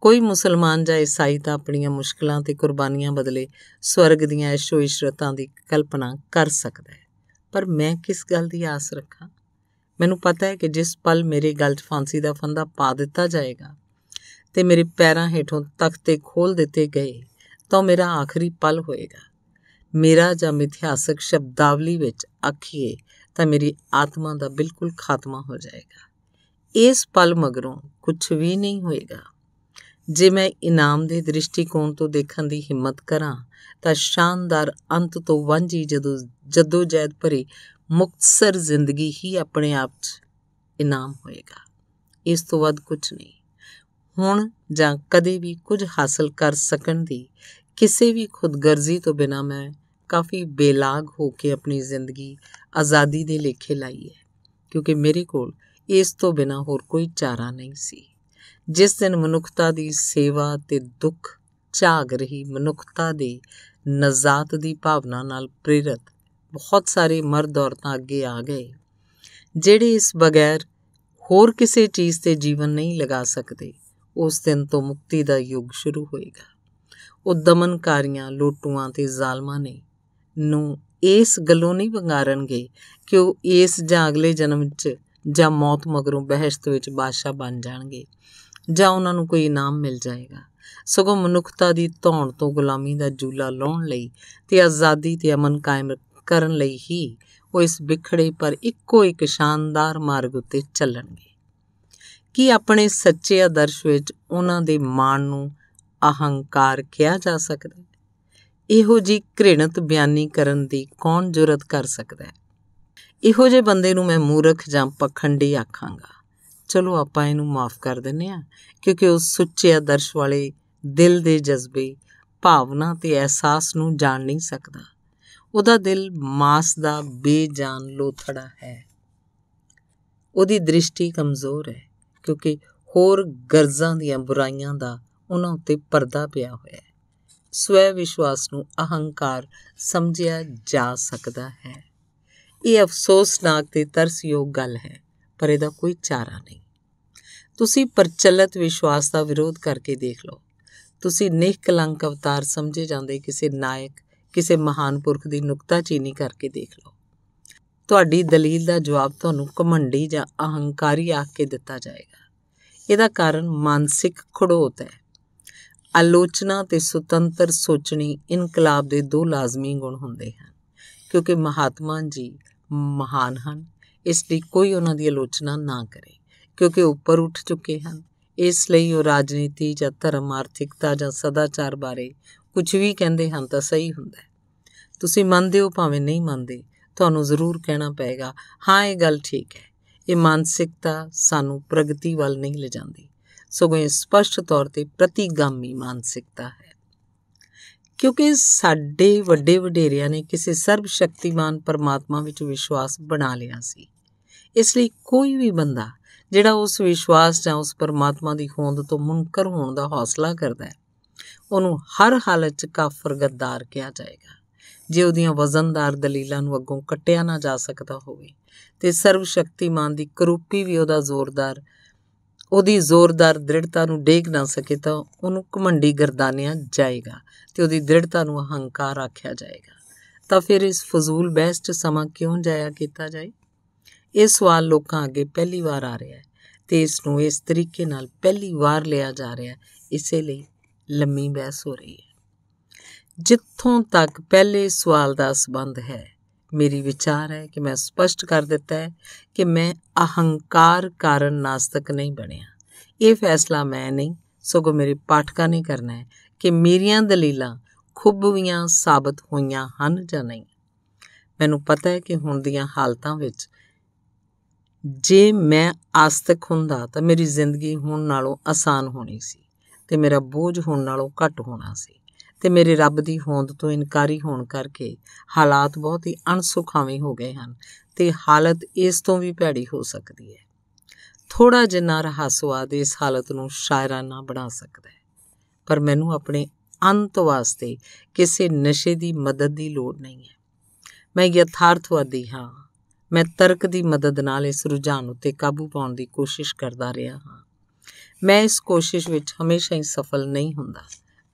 ਕੋਈ ਮੁਸਲਮਾਨ ਜਾਂ ਈਸਾਈ ਤਾਂ ਆਪਣੀਆਂ ਮੁਸ਼ਕਲਾਂ ਤੇ ਕੁਰਬਾਨੀਆਂ ਬਦਲੇ ਸਵਰਗ ਦੀਆਂ ਐਸ਼ੋ ਇਸ਼ਰਤਾਂ ਦੀ ਕਲਪਨਾ ਕਰ ਸਕਦਾ ਹੈ ਪਰ ਮੈਂ ਕਿਸ ਗੱਲ ਦੀ ਆਸ ਰੱਖਾਂ ਮੈਨੂੰ ਪਤਾ ਹੈ ਕਿ ਜਿਸ ਪਲ ਮੇਰੇ ਗਲ 'ਚ ਫਾਂਸੀ ਦਾ ਫੰਦਾ ਪਾ ਦਿੱਤਾ ਜਾਏਗਾ ਤੇ ਮੇਰੇ ਪੈਰਾਂ ਹੇਠੋਂ ਤਖਤੇ ਖੋਲ ਦਿੱਤੇ ਗਏ ਤਾਂ ਮੇਰਾ ਆਖਰੀ ਪਲ ਹੋਏਗਾ ਮੇਰਾ ਜਾਂ ਮਿਥਿਆਸਕ ਸ਼ਬਦਾਵਲੀ ਵਿੱਚ ਆਖੀਏ ਤਾਂ ਮੇਰੀ ਆਤਮਾ ਦਾ ਬਿਲਕੁਲ ਖਾਤਮਾ ਹੋ ਜਾਏਗਾ ਇਸ ਪਲ ਮਗਰੋਂ ਕੁਝ ਵੀ ਨਹੀਂ ਹੋਏਗਾ ਜੇ ਮੈਂ ਇਨਾਮ ਦੇ ਦ੍ਰਿਸ਼ਟੀਕੋਣ ਤੋਂ ਦੇਖਣ ਦੀ ਹਿੰਮਤ ਕਰਾਂ ਤਾਂ ਸ਼ਾਨਦਾਰ ਅੰਤ ਤੋਂ ਵਾਂਝੀ ਜਦੋਂ ਜਦੋਂ ਜੈਦ ਭਰੀ ਮੁਕਤਸਰ ਜ਼ਿੰਦਗੀ ਹੀ ਆਪਣੇ ਆਪ 'ਚ ਇਨਾਮ ਹੋਏਗਾ ਇਸ ਤੋਂ ਵੱਧ ਕੁਝ ਨਹੀਂ ਹੁਣ ਜਾਂ ਕਦੇ ਵੀ ਕੁਝ ਹਾਸਲ ਕਰ ਸਕਣ ਦੀ ਕਿਸੇ ਵੀ ਖੁਦਗਰਜ਼ੀ ਤੋਂ ਬਿਨਾ ਮੈਂ ਕਾਫੀ ਬੇਲਾਗ ਹੋ ਕੇ ਆਪਣੀ ਜ਼ਿੰਦਗੀ ਆਜ਼ਾਦੀ ਦੇ ਲੇਖੇ ਲਾਈ ਹੈ ਕਿਉਂਕਿ ਮੇਰੇ ਕੋਲ ਇਸ ਤੋਂ ਬਿਨਾ ਹੋਰ ਕੋਈ ਚਾਰਾ ਨਹੀਂ ਸੀ ਜਿਸ ਦਿਨ ਮਨੁੱਖਤਾ ਦੀ ਸੇਵਾ ਤੇ ਦੁੱਖ ਝਾਗ ਰਹੀ ਮਨੁੱਖਤਾ ਦੇ ਨਜ਼ਾਤ ਦੀ ਭਾਵਨਾ ਨਾਲ ਪ੍ਰੇਰਿਤ ਬਹੁਤ ਸਾਰੇ ਮਰਦ ਔਰਤਾਂ ਅੱਗੇ ਆ ਗਏ ਜਿਹੜੇ ਇਸ ਬਗੈਰ ਹੋਰ ਕਿਸੇ ਚੀਜ਼ ਤੇ ਜੀਵਨ ਨਹੀਂ ਲਗਾ ਸਕਦੇ ਉਸ ਦਿਨ ਤੋਂ ਮੁਕਤੀ ਦਾ ਯੁੱਗ ਸ਼ੁਰੂ ਹੋਏਗਾ ਉਹ ਦਮਨਕਾਰੀਆਂ ਲੋਟੂਆਂ ਤੇ ਜ਼ਾਲਮਾਂ ਨੇ ਨੂੰ ਇਸ ਗੱਲੋਂ ਨਹੀਂ ਵੰਗਾਰਨਗੇ ਕਿ ਉਹ ਇਸ ਜਾਂ ਅਗਲੇ ਜਨਮ 'ਚ ਜਾਂ ਮੌਤ ਮਗਰੋਂ ਬਹਿਸ਼ਤ ਵਿੱਚ ਬਾਦਸ਼ਾਹ ਬਣ ਜਾਣਗੇ ਜਾਂ ਉਹਨਾਂ ਨੂੰ ਕੋਈ ਇਨਾਮ ਮਿਲ ਜਾਏਗਾ ਸਗੋਂ ਮਨੁੱਖਤਾ ਦੀ ਧੌਣ ਤੋਂ ਗੁਲਾਮੀ ਦਾ ਜੂਲਾ ਲਾਉਣ ਲਈ ਤੇ ਆਜ਼ਾਦੀ ਤੇ ਅਮਨ ਕਾਇਮ ਕਰਨ ਲਈ ਹੀ ਉਹ ਇਸ ਵਿਖੜੇ ਪਰ ਇੱਕੋ ਇੱਕ ਸ਼ਾਨਦਾਰ ਮਾਰਗ ਉੱਤੇ ਚੱਲਣਗੇ ਕੀ ਆਪਣੇ ਸੱਚੇ ਆਦਰਸ਼ ਵਿੱਚ ਉਹਨਾਂ ਦੇ ਮਾਣ ਨੂੰ ਅਹੰਕਾਰ ਕਿਹਾ ਜਾ ਸਕਦਾ ਹੈ ਇਹੋ ਜੀ ਘ੍ਰਿਣਤ ਬਿਆਨੀ ਕਰਨ ਦੀ ਕੌਣ ਜੁਰਤ ਕਰ ਸਕਦਾ ਹੈ ਇਹੋ ਜੇ ਬੰਦੇ ਨੂੰ ਮੈਂ ਮੂਰਖ ਜਾਂ ਪਖੰਡੀ ਆਖਾਂਗਾ ਚਲੋ ਆਪਾਂ ਇਹਨੂੰ ਮਾਫ ਕਰ ਦਿੰਨੇ ਆ ਕਿਉਂਕਿ ਉਹ ਸੁੱਚੇ ਆਦਰਸ਼ ਵਾਲੇ ਦਿਲ ਦੇ ਜਜ਼ਬੇ ਭਾਵਨਾ ਤੇ ਅਹਿਸਾਸ ਨੂੰ ਜਾਣ ਨਹੀਂ ਸਕਦਾ ਉਹਦਾ ਦਿਲ ਮਾਸ ਦਾ ਬੇਜਾਨ ਲੋਥੜਾ ਹੈ ਉਹਦੀ ਦ੍ਰਿਸ਼ਟੀ ਕਮਜ਼ੋਰ ਹੈ ਕਿਉਂਕਿ ਹੋਰ ਗਰਜ਼ਾਂ ਦੀਆਂ ਬੁਰਾਈਆਂ ਦਾ ਉਹਨਾਂ ਉੱਤੇ ਪਰਦਾ ਪਿਆ ਹੋਇਆ ਹੈ ਸਵੈ ਵਿਸ਼ਵਾਸ ਨੂੰ ਅਹੰਕਾਰ ਸਮਝਿਆ ਜਾ ਸਕਦਾ ਹੈ ਇਹ ਅਫਸੋਸਨਾਕ ਤੇ ਤਰਸਯੋਗ ਗੱਲ ਹੈ ਪਰ ਇਹਦਾ ਕੋਈ ਚਾਰਾ ਨਹੀਂ ਤੁਸੀਂ ਪ੍ਰਚਲਿਤ ਵਿਸ਼ਵਾਸ ਦਾ ਵਿਰੋਧ ਕਰਕੇ ਦੇਖ ਲਓ ਤੁਸੀਂ ਨਿਹਕਲੰਕ ਅਵਤਾਰ ਸਮਝੇ ਜਾਂਦੇ ਕਿਸੇ ਨਾਇਕ ਕਿਸੇ ਮਹਾਨ ਪੁਰਖ ਦੀ ਨੁਕਤਾਚੀਨੀ ਕਰਕੇ ਦੇਖ ਲਓ ਤੁਹਾਡੀ ਦਲੀਲ ਦਾ ਜਵਾਬ ਤੁਹਾਨੂੰ ਕਮੰਡੀ ਜਾਂ ਅਹੰਕਾਰੀ ਆਖ ਕੇ ਦਿੱਤਾ ਜਾਏਗਾ ਇਹਦਾ ਕਾਰਨ ਮਾਨਸਿਕ ਖੜੋਤ ਹੈ ਆਲੋਚਨਾ ਤੇ ਸੁਤੰਤਰ ਸੋਚਣੀ ਇਨਕਲਾਬ ਦੇ ਦੋ ਲਾਜ਼ਮੀ ਗੁਣ ਹੁੰਦੇ ਹਨ ਕਿਉਂਕਿ ਮਹਾਤਮਾ ਜੀ ਮਹਾਨ ਹਨ ਇਸ ਲਈ ਕੋਈ ਉਹਨਾਂ ਦੀ ਆਲੋਚਨਾ ਨਾ ਕਰੇ ਕਿਉਂਕਿ ਉੱਪਰ ਉੱਠ ਚੁੱਕੇ ਹਨ ਇਸ ਲਈ ਉਹ ਰਾਜਨੀਤੀ ਜਾਂ ਧਰਮ ਆਰਥਿਕਤਾ ਜਾਂ ਸਦਾਚਾਰ ਬਾਰੇ ਕੁਝ ਵੀ ਕਹਿੰਦੇ ਹਨ ਤਾਂ ਸਹੀ ਹੁੰਦਾ ਹੈ ਤੁਸੀਂ ਮੰਨਦੇ ਹੋ ਭਾਵੇਂ ਨਹੀਂ ਮੰਨਦੇ ਤੁਹਾਨੂੰ ਜ਼ਰੂਰ ਕਹਿਣਾ ਪਏਗਾ ਹਾਂ ਇਹ ਗੱਲ ਠੀਕ ਹੈ ਇਹ ਮਾਨਸਿਕਤਾ ਸਾਨੂੰ ਪ੍ਰਗਤੀ ਵੱਲ ਨਹੀਂ ਲਿਜਾਂਦੀ ਸਗੋਂ ਇਹ ਸਪਸ਼ਟ ਤੌਰ ਤੇ ਪ੍ਰਤੀਗਾਮੀ ਮਾਨਸਿਕਤਾ ਹੈ ਕਿਉਂਕਿ ਸਾਡੇ ਵੱਡੇ ਵਡੇਰਿਆਂ ਨੇ ਕਿਸੇ ਸਰਬ ਸ਼ਕਤੀਮਾਨ ਪਰਮਾਤਮਾ ਵਿੱਚ ਵਿਸ਼ਵਾਸ ਬਣਾ ਲਿਆ ਸੀ ਇਸ ਲਈ ਕੋਈ ਵੀ ਬੰਦਾ ਜਿਹੜਾ ਉਸ ਵਿਸ਼ਵਾਸ ਜਾਂ ਉਸ ਪਰਮਾਤਮਾ ਦੀ ਹੋਂਦ ਤੋਂ ਮੁਨਕਰ ਹੋਣ ਦਾ ਹੌਸਲਾ ਕਰਦਾ ਹੈ ਉਹਨੂੰ ਹਰ ਹਾਲਤ 'ਚ ਕਾਫਰ ਗੱਦਾਰ ਕਿਹਾ ਜਾਏਗਾ ਜੇ ਉਹਦੀਆਂ ਵਜ਼ਨਦਾਰ ਦਲੀਲਾਂ ਨੂੰ ਅੱਗੋਂ ਕੱਟਿਆ ਨਾ ਜਾ ਸਕਦਾ ਹੋਵੇ ਤੇ ਸਰਵ ਸ਼ਕਤੀਮਾਨ ਦੀ ਕਰੂਪੀ ਵੀ ਉਹਦਾ ਜ਼ੋਰਦਾਰ ਉਹਦੀ ਜ਼ੋਰਦਾਰ ਦ੍ਰਿੜਤਾ ਨੂੰ ਡੇਗ ਨਾ ਸਕੇ ਤਾਂ ਉਹਨੂੰ ਘਮੰਡੀ ਗਰਦਾਨਿਆ ਜਾਏਗਾ ਤੇ ਉਹਦੀ ਦ੍ਰਿੜਤਾ ਨੂੰ ਅਹੰਕਾਰ ਆਖਿਆ ਜਾਏਗਾ ਤਾਂ ਫਿਰ ਇਸ ਫਜ਼ੂਲ ਬਹਿਸ ਸਮਾਂ ਕਿਉਂ ਜਾਇਆ ਕੀਤਾ ਜਾਏ ਇਹ ਸਵਾਲ ਲੋਕਾਂ ਅੱਗੇ ਪਹਿਲੀ ਵਾਰ ਆ ਰਿਹਾ ਹੈ ਤੇ ਇਸ ਨੂੰ ਇਸ ਤਰੀਕੇ ਨਾਲ ਪਹਿਲੀ ਵਾਰ ਲਿਆ ਜਾ ਰਿਹਾ ਹੈ ਇਸੇ ਲਈ ਲੰਮੀ ਬਹਿਸ ਹੋ ਰਹੀ ਹੈ ਜਿੱਥੋਂ ਤੱਕ ਪਹਿਲੇ ਸਵਾਲ ਦਾ ਸਬੰਧ ਹੈ ਮੇਰੀ ਵਿਚਾਰ ਹੈ ਕਿ ਮੈਂ ਸਪਸ਼ਟ ਕਰ ਦਿੱਤਾ ਹੈ ਕਿ ਮੈਂ ਅਹੰਕਾਰ ਕਾਰਨ ਨਾਸਤਕ ਨਹੀਂ ਬਣਿਆ ਇਹ ਫੈਸਲਾ ਮੈਂ ਨਹੀਂ ਸਗੋਂ ਮੇਰੇ ਪਾਠਕਾਂ ਨੇ ਕਰਨਾ ਹੈ ਕਿ ਮੇਰੀਆਂ ਦਲੀਲਾਂ ਖੁੱਬਵੀਆਂ ਸਾਬਤ ਹੋਈਆਂ ਹਨ ਜਾਂ ਨਹੀਂ ਮੈਨੂੰ ਪਤਾ ਹੈ ਕਿ ਹੁਣ ਦੀਆਂ ਹਾਲਤਾਂ ਵਿੱਚ ਜੇ ਮੈਂ ਆਸਤਕ ਹੁੰਦਾ ਤਾਂ ਮੇਰੀ ਜ਼ਿੰਦਗੀ ਹੁਣ ਨਾਲੋਂ ਆਸਾਨ ਹੋਣੀ ਸੀ ਤੇ ਮੇਰਾ ਬੋਝ ਹੁਣ ਨਾਲੋਂ ਘੱਟ ਹੋਣਾ ਸੀ ਤੇ ਮੇਰੇ ਰੱਬ ਦੀ ਹੋਂਦ ਤੋਂ ਇਨਕਾਰੀ ਹੋਣ ਕਰਕੇ ਹਾਲਾਤ ਬਹੁਤ ਹੀ ਅਣਸੁਖਾਵੇਂ ਹੋ ਗਏ ਹਨ ਤੇ ਹਾਲਤ ਇਸ ਤੋਂ ਵੀ ਭੈੜੀ ਹੋ ਸਕਦੀ ਹੈ ਥੋੜਾ ਜਿੰਨਾ ਰਹੱਸਵਾਦ ਇਸ ਹਾਲਤ ਨੂੰ ਸ਼ਾਇਰਾਨਾ ਬਣਾ ਸਕਦਾ ਹੈ ਪਰ ਮੈਨੂੰ ਆਪਣੇ ਅੰਤ ਵਾਸਤੇ ਕਿਸੇ ਨਸ਼ੇ ਦੀ ਮਦਦ ਦੀ ਲੋੜ ਨਹੀਂ ਹੈ ਮੈਂ ਯਥਾਰਥਵਾਦੀ ਹਾਂ ਮੈਂ ਤਰਕ ਦੀ ਮਦਦ ਨਾਲ ਇਸ ਰੁਝਾਨ ਉੱਤੇ ਕਾਬੂ ਪਾਉਣ ਦੀ ਕੋਸ਼ਿਸ਼ ਕਰਦਾ ਰਿਹਾ ਹਾਂ ਮੈਂ ਇਸ ਕੋਸ਼ਿਸ਼ ਵਿੱਚ ਹਮੇਸ਼ਾ ਹੀ ਸਫਲ ਨਹੀਂ ਹੁੰਦਾ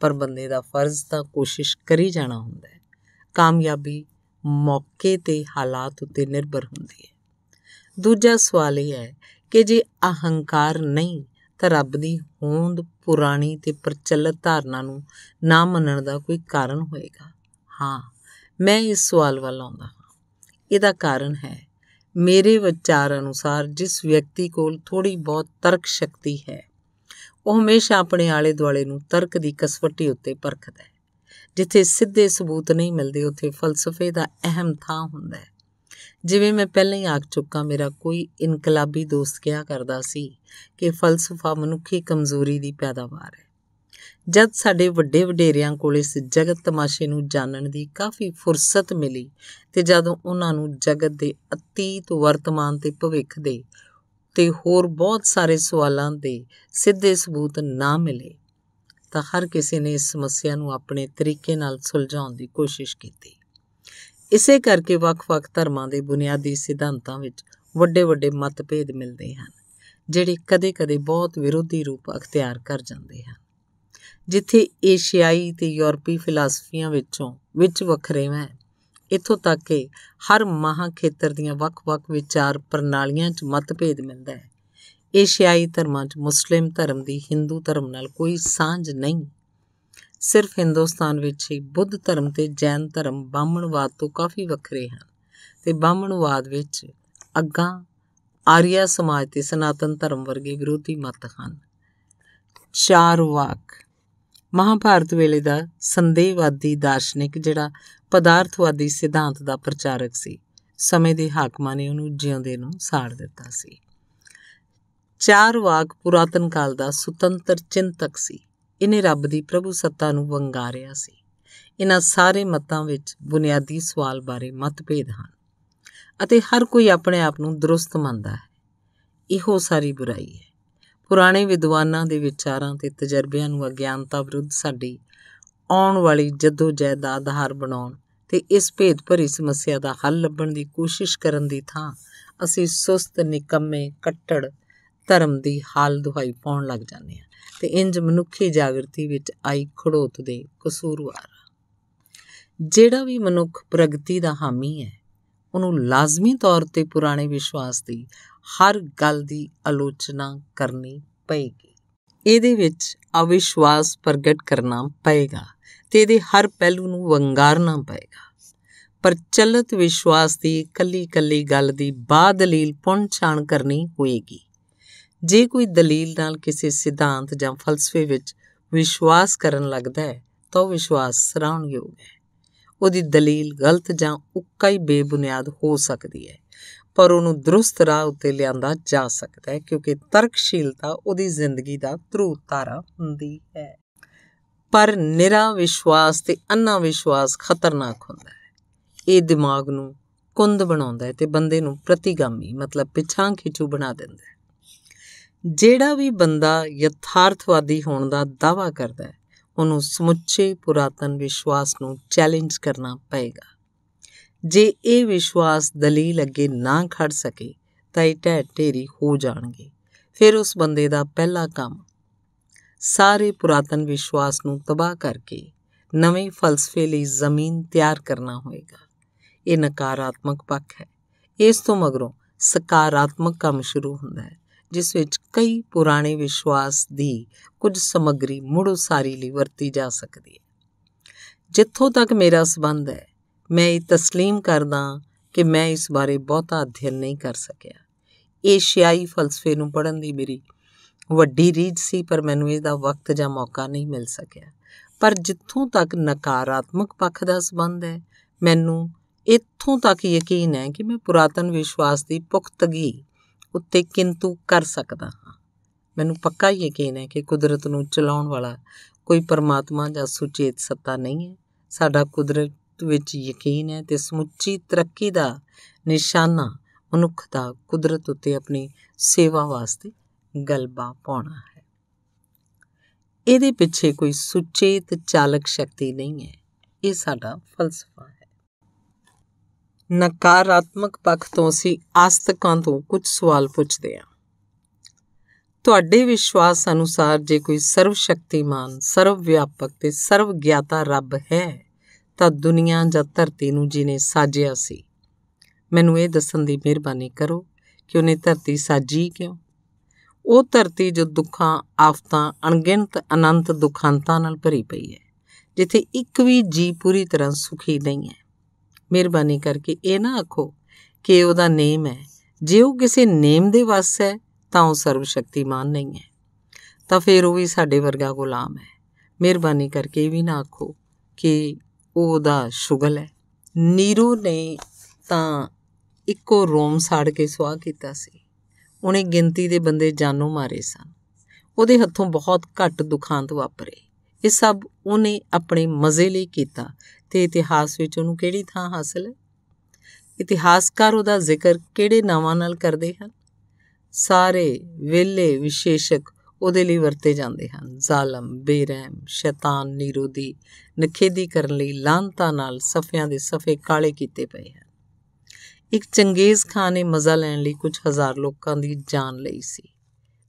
ਪਰ ਬੰਦੇ ਦਾ ਫਰਜ਼ ਤਾਂ ਕੋਸ਼ਿਸ਼ ਕਰੀ ਜਾਣਾ ਹੁੰਦਾ ਹੈ ਕਾਮਯਾਬੀ ਮੌਕੇ ਤੇ ਹਾਲਾਤ ਉੱਤੇ ਨਿਰਭਰ ਹੁੰਦੀ ਹੈ ਦੂਜਾ ਸਵਾਲ ਇਹ ਹੈ ਕਿ ਜੇ ਅਹੰਕਾਰ ਨਹੀਂ ਤਾਂ ਰੱਬ ਦੀ ਹੋਂਦ ਪੁਰਾਣੀ ਤੇ ਪ੍ਰਚਲਿਤ ਧਾਰਨਾ ਨੂੰ ਨਾ ਮੰਨਣ ਦਾ ਕੋਈ ਕਾਰਨ ਹੋਏਗਾ ਹਾਂ ਮੈਂ ਇਸ ਸਵਾਲ ਵੱਲ ਆਉਂਦਾ ਇਹਦਾ ਕਾਰਨ ਹੈ ਮੇਰੇ ਵਿਚਾਰ ਅਨੁਸਾਰ ਜਿਸ ਵਿਅਕਤੀ ਕੋਲ ਥੋੜੀ ਬਹੁਤ ਤਰਕ ਸ਼ਕਤੀ ਹੈ ਉਹ ਹਮੇਸ਼ਾ ਆਪਣੇ ਆਲੇ ਦੁਆਲੇ ਨੂੰ ਤਰਕ ਦੀ ਕਸਵੱਟੀ ਉੱਤੇ ਪਰਖਦਾ ਹੈ ਜਿੱਥੇ ਸਿੱਧੇ ਸਬੂਤ ਨਹੀਂ ਮਿਲਦੇ ਉੱਥੇ ਫਲਸਫੇ ਦਾ ਅਹਿਮ ਥਾਂ ਹੁੰਦਾ ਹੈ ਜਿਵੇਂ ਮੈਂ ਪਹਿਲਾਂ ਹੀ ਆਖ ਚੁੱਕਾ ਮੇਰਾ ਕੋਈ ਇਨਕਲਾਬੀ ਦੋਸਤ ਕਿਹਾ ਕਰਦਾ ਸੀ ਕਿ ਫਲਸਫਾ ਮਨੁੱਖੀ ਕਮਜ਼ੋਰੀ ਦੀ ਪੈਦਾਵਾਰ ਹੈ ਜਦ ਸਾਡੇ ਵੱਡੇ ਵਡੇਰਿਆਂ ਕੋਲ ਇਸ ਜਗਤ ਤਮਾਸ਼ੇ ਨੂੰ ਜਾਣਨ ਦੀ ਕਾਫੀ ਫੁਰਸਤ ਮਿਲੀ ਤੇ ਜਦੋਂ ਉਹਨਾਂ ਨੂੰ ਜਗਤ ਦੇ ਅਤੀਤ ਵਰਤਮਾਨ ਤੇ ਭਵਿੱਖ ਦੇ ਤੇ ਹੋਰ ਬਹੁਤ ਸਾਰੇ ਸਵਾਲਾਂ ਦੇ ਸਿੱਧੇ ਸਬੂਤ ਨਾ ਮਿਲੇ ਤਾਂ ਹਰ ਕਿਸੇ ਨੇ ਇਸ ਸਮੱਸਿਆ ਨੂੰ ਆਪਣੇ ਤਰੀਕੇ ਨਾਲ ਸੁਲਝਾਉਣ ਦੀ ਕੋਸ਼ਿਸ਼ ਕੀਤੀ ਇਸੇ ਕਰਕੇ ਵੱਖ-ਵੱਖ ਧਰਮਾਂ ਦੇ ਬੁਨਿਆਦੀ ਸਿਧਾਂਤਾਂ ਵਿੱਚ ਵੱਡੇ-ਵੱਡੇ ਮਤਭੇਦ ਮਿਲਦੇ ਹਨ ਜਿਹੜੇ ਕਦੇ-ਕਦੇ ਬਹੁਤ ਵਿਰੋਧੀ ਰੂਪ ਅਖਤਿਆਰ ਕਰ ਜਾਂਦੇ ਹਨ ਜਿੱਥੇ ਏਸ਼ੀਆਈ ਤੇ ਯੂਰਪੀ ਫਿਲਾਸਫੀਆਂ ਵਿੱਚੋਂ ਵਿੱਚ ਵੱਖਰੇ ਹੈ ਇਥੋਂ ਤੱਕ ਕਿ ਹਰ ਮਹਾ ਖੇਤਰ ਦੀਆਂ ਵੱਖ-ਵੱਖ ਵਿਚਾਰ ਪ੍ਰਣਾਲੀਆਂ 'ਚ ਮਤਭੇਦ ਮਿਲਦਾ ਹੈ ਏਸ਼ੀਆਈ ਧਰਮਾਂ 'ਚ ਮੁਸਲਿਮ ਧਰਮ ਦੀ ਹਿੰਦੂ ਧਰਮ ਨਾਲ ਕੋਈ ਸਾਂਝ ਨਹੀਂ ਸਿਰਫ ਹਿੰਦੁਸਤਾਨ ਵਿੱਚ ਹੀ ਬੁੱਧ ਧਰਮ ਤੇ ਜੈਨ ਧਰਮ ਬਾਹਮਣਵਾਦ ਤੋਂ ਕਾਫੀ ਵੱਖਰੇ ਹਨ ਤੇ ਬਾਹਮਣਵਾਦ ਵਿੱਚ ਅੱਗਾ ਆਰੀਆ ਸਮਾਜ ਤੇ ਸਨਾਤਨ ਧਰਮ ਵਰਗੇ ਵਿਰੋਧੀ ਮਤ ਹਨ ਚਾਰ ਵਾਕ ਮਹਾਭਾਰਤ ਵੇਲੇ ਦਾ ਸੰਦੇਹਵਾਦੀ ਦਾਰਸ਼ਨਿਕ ਜਿਹੜਾ ਪਦਾਰਥਵਾਦੀ ਸਿਧਾਂਤ ਦਾ ਪ੍ਰਚਾਰਕ ਸੀ ਸਮੇਂ ਦੇ ਹਾਕਮਾਂ ਨੇ ਉਹਨੂੰ ਜਿਉਂਦੇ ਨੂੰ ਸਾੜ ਦਿੱਤਾ ਸੀ ਚਾਰ ਵਾਕ ਪੁਰਾਤਨ ਕਾਲ ਦਾ ਸੁਤੰਤਰ ਚਿੰਤਕ ਸੀ ਇਹਨੇ ਰੱਬ ਦੀ ਪ੍ਰਭੂ ਸੱਤਾ ਨੂੰ ਵੰਗਾਰਿਆ ਸੀ ਇਹਨਾਂ ਸਾਰੇ ਮਤਾਂ ਵਿੱਚ ਬੁਨਿਆਦੀ ਸਵਾਲ ਬਾਰੇ ਮਤਭੇਦ ਹਨ ਅਤੇ ਹਰ ਕੋਈ ਆਪਣੇ ਆਪ ਨੂੰ ਦਰੁਸਤ ਮੰਨਦਾ ਹੈ ਇਹੋ ਸਾਰੀ ਬੁਰਾਈ ਹੈ ਪੁਰਾਣੇ ਵਿਦਵਾਨਾਂ ਦੇ ਵਿਚਾਰਾਂ ਤੇ ਤਜਰਬਿਆਂ ਨੂੰ ਅਗਿਆਨਤਾ ਵਿਰੁੱਧ ਸਾਡੀ ਆਉਣ ਵਾਲੀ ਜਦੋਜਹਿਦ ਦਾ ਆਧਾਰ ਬਣਾਉਣ ਤੇ ਇਸ ਭੇਦ ਭਰੀ ਸਮੱਸਿਆ ਦਾ ਹੱਲ ਲੱਭਣ ਦੀ ਕੋਸ਼ਿਸ਼ ਕਰਨ ਦੀ ਥਾਂ ਅਸੀਂ ਸੁਸਤ ਨਿਕੰਮੇ ਕੱਟੜ ਧਰਮ ਦੀ ਹਾਲ ਦੁਹਾਈ ਪਾਉਣ ਲੱਗ ਜਾਂਦੇ ਹਾਂ ਤੇ ਇੰਜ ਮਨੁੱਖੀ ਜਾਗਰਤੀ ਵਿੱਚ ਆਈ ਖੜੋਤ ਦੇ ਕਸੂਰਵਾਰ ਜਿਹੜਾ ਵੀ ਮਨੁੱਖ ਪ੍ਰਗਤੀ ਦਾ ਹਾਮੀ ਹੈ ਉਹਨੂੰ ਲਾਜ਼ਮੀ ਤੌਰ ਤੇ ਪੁਰਾਣੇ ਵਿਸ਼ਵਾਸ ਦੀ ਹਰ ਗੱਲ ਦੀ ਆਲੋਚਨਾ ਕਰਨੀ ਪਏਗੀ ਇਹਦੇ ਵਿੱਚ ਅਵਿਸ਼ਵਾਸ ਪ੍ਰਗਟ ਕਰਨਾ ਪਏਗਾ ਤੇ ਇਹਦੇ ਹਰ ਪਹਿਲੂ ਨੂੰ ਵੰਗਾਰਨਾ ਪਏਗਾ ਪ੍ਰਚਲਿਤ ਵਿਸ਼ਵਾਸ ਦੀ ਕੱਲੀ-ਕੱਲੀ ਗੱਲ ਦੀ ਬਾਦਲੀਲ ਪਹੁੰਚਾਣ ਕਰਨੀ ਹੋਏਗੀ ਜੇ ਕੋਈ ਦਲੀਲ ਨਾਲ ਕਿਸੇ ਸਿਧਾਂਤ ਜਾਂ ਫਲਸਫੇ ਵਿੱਚ ਵਿਸ਼ਵਾਸ ਕਰਨ ਲੱਗਦਾ ਹੈ ਤਾਂ ਉਹ ਵਿਸ਼ਵਾਸ ਸਰਾਉਣਯੋਗ ਹੈ ਉਹਦੀ ਦਲੀਲ ਗਲਤ ਜਾਂ ਉੱਕਾ ਹੀ ਬੇਬੁਨਿਆਦ ਹੋ ਸਕਦੀ ਹੈ ਪਰ ਉਹਨੂੰ ਦਰੁਸਤ ਰਾਹ ਉੱਤੇ ਲਿਆਂਦਾ ਜਾ ਸਕਦਾ ਹੈ ਕਿਉਂਕਿ ਤਰਕਸ਼ੀਲਤਾ ਉਹਦੀ ਜ਼ਿੰਦਗੀ ਦਾ ਧਰੂ ਤਾਰਾ ਹੁੰਦੀ ਹੈ ਪਰ ਨਿਰਾ ਵਿਸ਼ਵਾਸ ਤੇ ਅੰਨਾ ਵਿਸ਼ਵਾਸ ਖਤਰਨਾਕ ਹੁੰਦਾ ਹੈ ਇਹ ਦਿਮਾਗ ਨੂੰ ਕੁੰਦ ਬਣਾਉਂਦਾ ਹੈ ਤੇ ਬੰਦੇ ਨੂੰ ਪ੍ਰਤੀਗਾਮੀ ਮਤਲਬ ਪਿਛਾਂ ਖਿਚੂ ਬਣਾ ਦਿੰਦਾ ਹੈ ਜਿਹੜਾ ਵੀ ਬੰਦਾ ਯਥਾਰਥਵਾਦੀ ਹੋਣ ਦਾ ਦਾਵਾ ਕਰਦਾ ਹੈ ਉਹਨੂੰ ਸਮੁੱਚੇ ਪੁਰਾਤਨ ਵਿਸ਼ਵਾਸ ਨੂੰ ਚੈਲੰਜ ਕਰਨਾ ਪਏਗਾ ਜੇ ਇਹ ਵਿਸ਼ਵਾਸ ਦਲੀਲ ਅੱਗੇ ਨਾ ਖੜ ਸਕੇ ਤਾਂ ਇਹ ਢਹਿ ਢੇਰੀ ਹੋ ਜਾਣਗੇ ਫਿਰ ਉਸ ਬੰਦੇ ਦਾ ਪਹਿਲਾ ਕੰਮ ਸਾਰੇ ਪੁਰਾਤਨ ਵਿਸ਼ਵਾਸ ਨੂੰ ਤਬਾਹ ਕਰਕੇ ਨਵੇਂ ਫਲਸਫੇ ਲਈ ਜ਼ਮੀਨ ਤਿਆਰ ਕਰਨਾ ਹੋਵੇਗਾ ਇਹ ਨਕਾਰਾਤਮਕ ਪੱਖ ਹੈ ਇਸ ਤੋਂ ਮਗਰੋਂ ਸਕਾਰਾਤਮਕ ਕੰਮ ਸ਼ੁਰੂ ਹੁੰਦਾ ਹੈ ਜਿਸ ਵਿੱਚ ਕਈ ਪੁਰਾਣੇ ਵਿਸ਼ਵਾਸ ਦੀ ਕੁਝ ਸਮਗਰੀ ਮੁੜ ਉਸਾਰੀ ਲਈ ਵਰਤੀ ਜਾ ਸਕਦੀ ਹੈ ਜਿੱਥੋਂ ਤੱਕ ਮੇਰਾ ਸਬੰਧ ਹੈ ਮੈਂ ਇਹ تسلیم ਕਰਦਾ ਕਿ ਮੈਂ ਇਸ ਬਾਰੇ ਬਹੁਤਾ ਅਧਿਐਨ ਨਹੀਂ ਕਰ ਸਕਿਆ ਏਸ਼ੀਆਈ ਫਲਸਫੇ ਨੂੰ ਪੜਨ ਦੀ ਮੇਰੀ ਵੱਡੀ ਰੀਝ ਸੀ ਪਰ ਮੈਨੂੰ ਇਸ ਦਾ ਵਕਤ ਜਾਂ ਮੌਕਾ ਨਹੀਂ ਮਿਲ ਸਕਿਆ ਪਰ ਜਿੱਥੋਂ ਤੱਕ ਨਕਾਰਾਤਮਕ ਪੱਖ ਦਾ ਸੰਬੰਧ ਹੈ ਮੈਨੂੰ ਇੱਥੋਂ ਤੱਕ ਯਕੀਨ ਹੈ ਕਿ ਮੈਂ ਪੁਰਾਤਨ ਵਿਸ਼ਵਾਸ ਦੀ ਪੁਖਤਗੀ ਉੱਤੇ ਕਿੰਤੂ ਕਰ ਸਕਦਾ ਹਾਂ ਮੈਨੂੰ ਪੱਕਾ ਯਕੀਨ ਹੈ ਕਿ ਕੁਦਰਤ ਨੂੰ ਚਲਾਉਣ ਵਾਲਾ ਕੋਈ ਪਰਮਾਤਮਾ ਜਾਂ ਸੁਚੇਤ ਸੱਤਾ ਨਹੀਂ ਹੈ ਸਾਡਾ ਕੁਦਰਤ ਵਿੱਚ ਯਕੀਨ ਹੈ ਤੇ ਸਮੁੱਚੀ ਤਰੱਕੀ ਦਾ ਨਿਸ਼ਾਨਾ ਮਨੁੱਖ ਦਾ ਕੁਦਰਤ ਉੱਤੇ ਆਪਣੀ ਸੇਵਾ ਵਾਸਤੇ ਗਲਬਾ ਪਾਉਣਾ ਹੈ ਇਹਦੇ ਪਿੱਛੇ ਕੋਈ ਸੁਚੇਤ ਚਾਲਕ ਸ਼ਕਤੀ ਨਹੀਂ ਹੈ ਇਹ ਸਾਡਾ ਫਲਸਫਾ ਹੈ ਨਕਾਰਾਤਮਕ ਪੱਖ ਤੋਂ ਅਸੀਂ ਆਸਤਕਾਂ ਤੋਂ ਕੁਝ ਸਵਾਲ ਪੁੱਛਦੇ ਹਾਂ ਤੁਹਾਡੇ ਵਿਸ਼ਵਾਸ ਅਨੁਸਾਰ ਜੇ ਕੋਈ ਸਰਵ ਸ਼ਕਤੀਮਾਨ ਸਰਵ ਵਿਆਪਕ ਤੇ ਸਰਵ ਗਿਆਤਾ ਰੱਬ ਹੈ ਤਾਂ ਦੁਨੀਆ ਜਾਂ ਧਰਤੀ ਨੂੰ ਜਿਨੇ ਸਾਜਿਆ ਸੀ ਮੈਨੂੰ ਇਹ ਦੱਸਣ ਦੀ ਮਿਹਰਬਾਨੀ ਕਰੋ ਕਿ ਉਹਨੇ ਧਰਤੀ ਸਾਜੀ ਕਿਉਂ ਉਹ ਧਰਤੀ ਜੋ ਦੁੱਖਾਂ ਆਫਤਾਂ ਅਣਗਿਣਤ ਅਨੰਤ ਦੁਖਾਂਤਾਂ ਨਾਲ ਭਰੀ ਪਈ ਹੈ ਜਿੱਥੇ ਇੱਕ ਵੀ ਜੀ ਪੂਰੀ ਤਰ੍ਹਾਂ ਸੁਖੀ ਨਹੀਂ ਹੈ ਮਿਹਰਬਾਨੀ ਕਰਕੇ ਇਹ ਨਾ ਆਖੋ ਕਿ ਉਹਦਾ ਨੇਮ ਹੈ ਜੇ ਉਹ ਕਿਸੇ ਨੇਮ ਦੇ ਵਸ ਹੈ ਤਾਂ ਉਹ ਸਰਵ ਸ਼ਕਤੀਮਾਨ ਨਹੀਂ ਹੈ ਤਾਂ ਫਿਰ ਉਹ ਵੀ ਸਾਡੇ ਵਰਗਾ ਗੁਲਾਮ ਹੈ ਮਿਹਰਬਾਨੀ ਕਰਕੇ ਇਹ ਵੀ ਨਾ ਆਖੋ ਕਿ ਉਹਦਾ ਸ਼ੁਗਲ ਹੈ ਨੀਰੂ ਨੇ ਤਾਂ ਇੱਕੋ ਰੋਮ ਸਾੜ ਕੇ ਸਵਾਹ ਕੀਤਾ ਸੀ ਉਹਨੇ ਗਿਣਤੀ ਦੇ ਬੰਦੇ ਜਾਨੋਂ ਮਾਰੇ ਸਨ ਉਹਦੇ ਹੱਥੋਂ ਬਹੁਤ ਘੱਟ ਦੁਖਾਂਤ ਵਾਪਰੇ ਇਹ ਸਭ ਉਹਨੇ ਆਪਣੇ ਮਜ਼ੇ ਲਈ ਕੀਤਾ ਤੇ ਇਤਿਹਾਸ ਵਿੱਚ ਉਹਨੂੰ ਕਿਹੜੀ ਥਾਂ ਹਾਸਲ ਹੈ ਇਤਿਹਾਸਕਾਰ ਉਹਦਾ ਜ਼ਿਕਰ ਕਿਹੜੇ ਨਾਵਾਂ ਨਾਲ ਕਰਦੇ ਹਨ ਸਾਰੇ ਵਿਲੇ ਵਿਸ਼ੇਸ਼ਕ ਉਹਦੇ ਲਈ ਵਰਤੇ ਜਾਂਦੇ ਹਨ ਜ਼ਾਲਮ ਬੇਰਹਿਮ ਸ਼ੈਤਾਨ ਨਿਰੋਧੀ ਨਖੇਦੀ ਕਰਨ ਲਈ ਲਾਂਤਾ ਨਾਲ ਸਫਿਆਂ ਦੇ ਸਫੇ ਕਾਲੇ ਕੀਤੇ ਪਏ ਹਨ ਇੱਕ ਚੰਗੇਜ਼ ਖਾਨ ਨੇ ਮਜ਼ਾ ਲੈਣ ਲਈ ਕੁਝ ਹਜ਼ਾਰ ਲੋਕਾਂ ਦੀ ਜਾਨ ਲਈ ਸੀ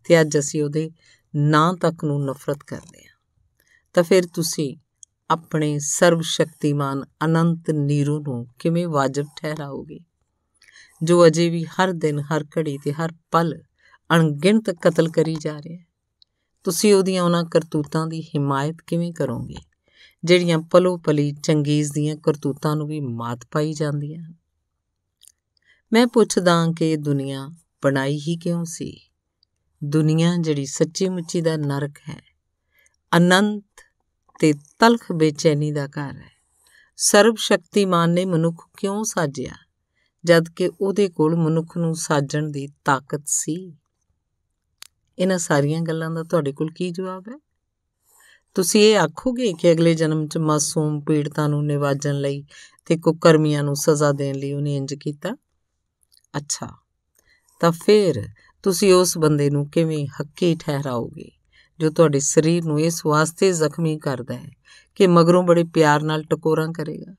ਤੇ ਅੱਜ ਅਸੀਂ ਉਹਦੇ ਨਾਂ ਤੱਕ ਨੂੰ ਨਫ਼ਰਤ ਕਰਦੇ ਹਾਂ ਤਾਂ ਫਿਰ ਤੁਸੀਂ ਆਪਣੇ ਸਰਵ ਸ਼ਕਤੀਮਾਨ ਅਨੰਤ ਨੀਰੂ ਨੂੰ ਕਿਵੇਂ ਵਾਜਬ ਠਹਿਰਾਓਗੇ ਜੋ ਅਜੇ ਵੀ ਹਰ ਦਿਨ ਹਰ ਘੜੀ ਤੇ ਹਰ ਪਲ ਅਣਗਿਣਤ ਕਤਲ ਕਰੀ ਜਾ ਰਿਹਾ ਹੈ ਤੁਸੀਂ ਉਹਦੀਆਂ ਉਹਨਾਂ ਕਰਤੂਤਾਂ ਦੀ ਹਿਮਾਇਤ ਕਿਵੇਂ ਕਰੋਗੇ ਜਿਹੜੀਆਂ ਪਲੋ ਪਲੀ ਚੰਗੇਜ਼ ਦੀਆਂ ਕਰਤੂਤਾਂ ਨੂੰ ਵੀ ਮਾਤ ਪਾਈ ਜਾਂਦੀਆਂ ਮੈਂ ਪੁੱਛਦਾ ਕਿ ਦੁਨੀਆ ਬਣਾਈ ਹੀ ਕਿਉਂ ਸੀ ਦੁਨੀਆ ਜਿਹੜੀ ਸੱਚੀ ਮੁੱਚੀ ਦਾ ਨਰਕ ਹੈ ਅਨੰਤ ਤੇ ਤਲਖ ਬੇਚੈਨੀ ਦਾ ਘਰ ਹੈ ਸਰਬ ਸ਼ਕਤੀਮਾਨ ਨੇ ਮਨੁੱਖ ਕਿਉਂ ਸਾਜਿਆ ਜਦ ਕਿ ਉਹਦੇ ਕੋਲ ਮਨੁੱਖ ਨੂੰ ਸਾਜਣ ਦੀ ਤਾਕਤ ਸੀ ਇਹਨਾਂ ਸਾਰੀਆਂ ਗੱਲਾਂ ਦਾ ਤੁਹਾਡੇ ਕੋਲ ਕੀ ਜਵਾਬ ਹੈ ਤੁਸੀਂ ਇਹ ਆਖੋਗੇ ਕਿ ਅਗਲੇ ਜਨਮ 'ਚ ਮਾਸੂਮ ਪੀੜਤਾਂ ਨੂੰ ਨਿਵਾਜਣ ਲਈ ਤੇ ਕੁਕਰਮੀਆਂ ਨੂੰ ਸਜ਼ਾ ਦੇਣ ਲਈ ਉਹਨੇ ਇੰਜ ਕੀਤਾ ਅੱਛਾ ਤਾਂ ਫਿਰ ਤੁਸੀਂ ਉਸ ਬੰਦੇ ਨੂੰ ਕਿਵੇਂ ਹੱਕੀ ਠਹਿਰਾਓਗੇ ਜੋ ਤੁਹਾਡੇ ਸਰੀਰ ਨੂੰ ਇਸ ਵਾਸਤੇ ਜ਼ਖਮੀ ਕਰਦਾ ਹੈ ਕਿ ਮਗਰੋਂ ਬੜੇ ਪਿਆਰ ਨਾਲ ਟਕੋਰਾਂ ਕਰੇਗਾ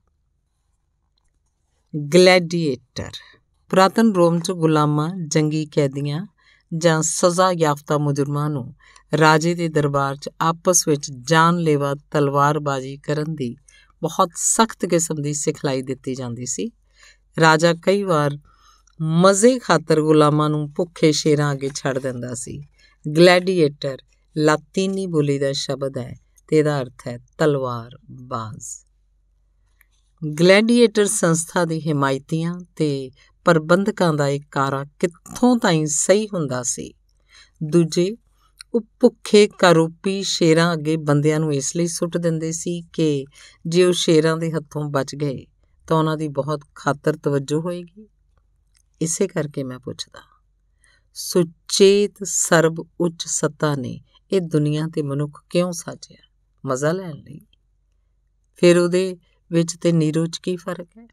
ਗਲੈਡੀਏਟਰ ਪ੍ਰਾਤਨ ਰੋਮ 'ਚ ਗੁਲਾਮਾਂ ਜੰਗੀ ਕੈਦੀਆਂ ਜਾਂ ਸਜ਼ਾ ਯਾਫਤਾ ਮੁਜਰਮਾਂ ਨੂੰ ਰਾਜੇ ਦੇ ਦਰਬਾਰ 'ਚ ਆਪਸ ਵਿੱਚ ਜਾਨਲੇਵਾ ਤਲਵਾਰਬਾਜ਼ੀ ਕਰਨ ਦੀ ਬਹੁਤ ਸਖਤ ਕਿਸਮ ਦੀ ਸਿਖਲਾਈ ਦਿੱਤੀ ਜਾਂਦੀ ਸੀ ਰਾਜਾ ਕਈ ਵਾਰ ਮਜ਼ੇ ਖਾਤਰ ਗੁਲਾਮਾਂ ਨੂੰ ਭੁੱਖੇ ਸ਼ੇਰਾਂ ਅੱਗੇ ਛੱਡ ਦਿੰਦਾ ਸੀ ਗਲੈਡੀਏਟਰ ਲਾਤੀਨੀ ਬੋਲੀ ਦਾ ਸ਼ਬਦ ਹੈ ਤੇ ਇਹਦਾ ਅਰਥ ਹੈ ਤਲਵਾਰ ਬਾਜ਼ ਗਲੈਡੀਏਟਰ ਸੰਸਥਾ ਦੀ ਹਿਮਾਇਤੀਆਂ ਤੇ ਪ੍ਰਬੰਧਕਾਂ ਦਾ ਇਹ ਕਾਰਾ ਕਿੱਥੋਂ ਤਾਈਂ ਸਹੀ ਹੁੰਦਾ ਸੀ ਦੂਜੇ ਉਹ ਭੁੱਖੇ ਕਰੂਪੀ ਸ਼ੇਰਾਂ ਅੱਗੇ ਬੰਦਿਆਂ ਨੂੰ ਇਸ ਲਈ ਸੁੱਟ ਦਿੰਦੇ ਸੀ ਕਿ ਜੇ ਉਹ ਸ਼ੇਰਾਂ ਦੇ ਹੱਥੋਂ ਬਚ ਗਏ ਤਾਂ ਉਹਨਾਂ ਦੀ ਬਹੁਤ ਖਾਤਰ ਤਵੱਜੋ ਹੋਏਗੀ ਇਸੇ ਕਰਕੇ ਮੈਂ ਪੁੱਛਦਾ ਸੁਚੇਤ ਸਰਬ ਉੱਚ ਸੱਤਾ ਨੇ ਇਹ ਦੁਨੀਆ ਤੇ ਮਨੁੱਖ ਕਿਉਂ ਸਾਜਿਆ ਮਜ਼ਾ ਲੈਣ ਲਈ ਫਿਰ ਉਹਦੇ ਵਿੱਚ ਤੇ ਨੀਰੋਚ ਕੀ ਫਰਕ ਹੈ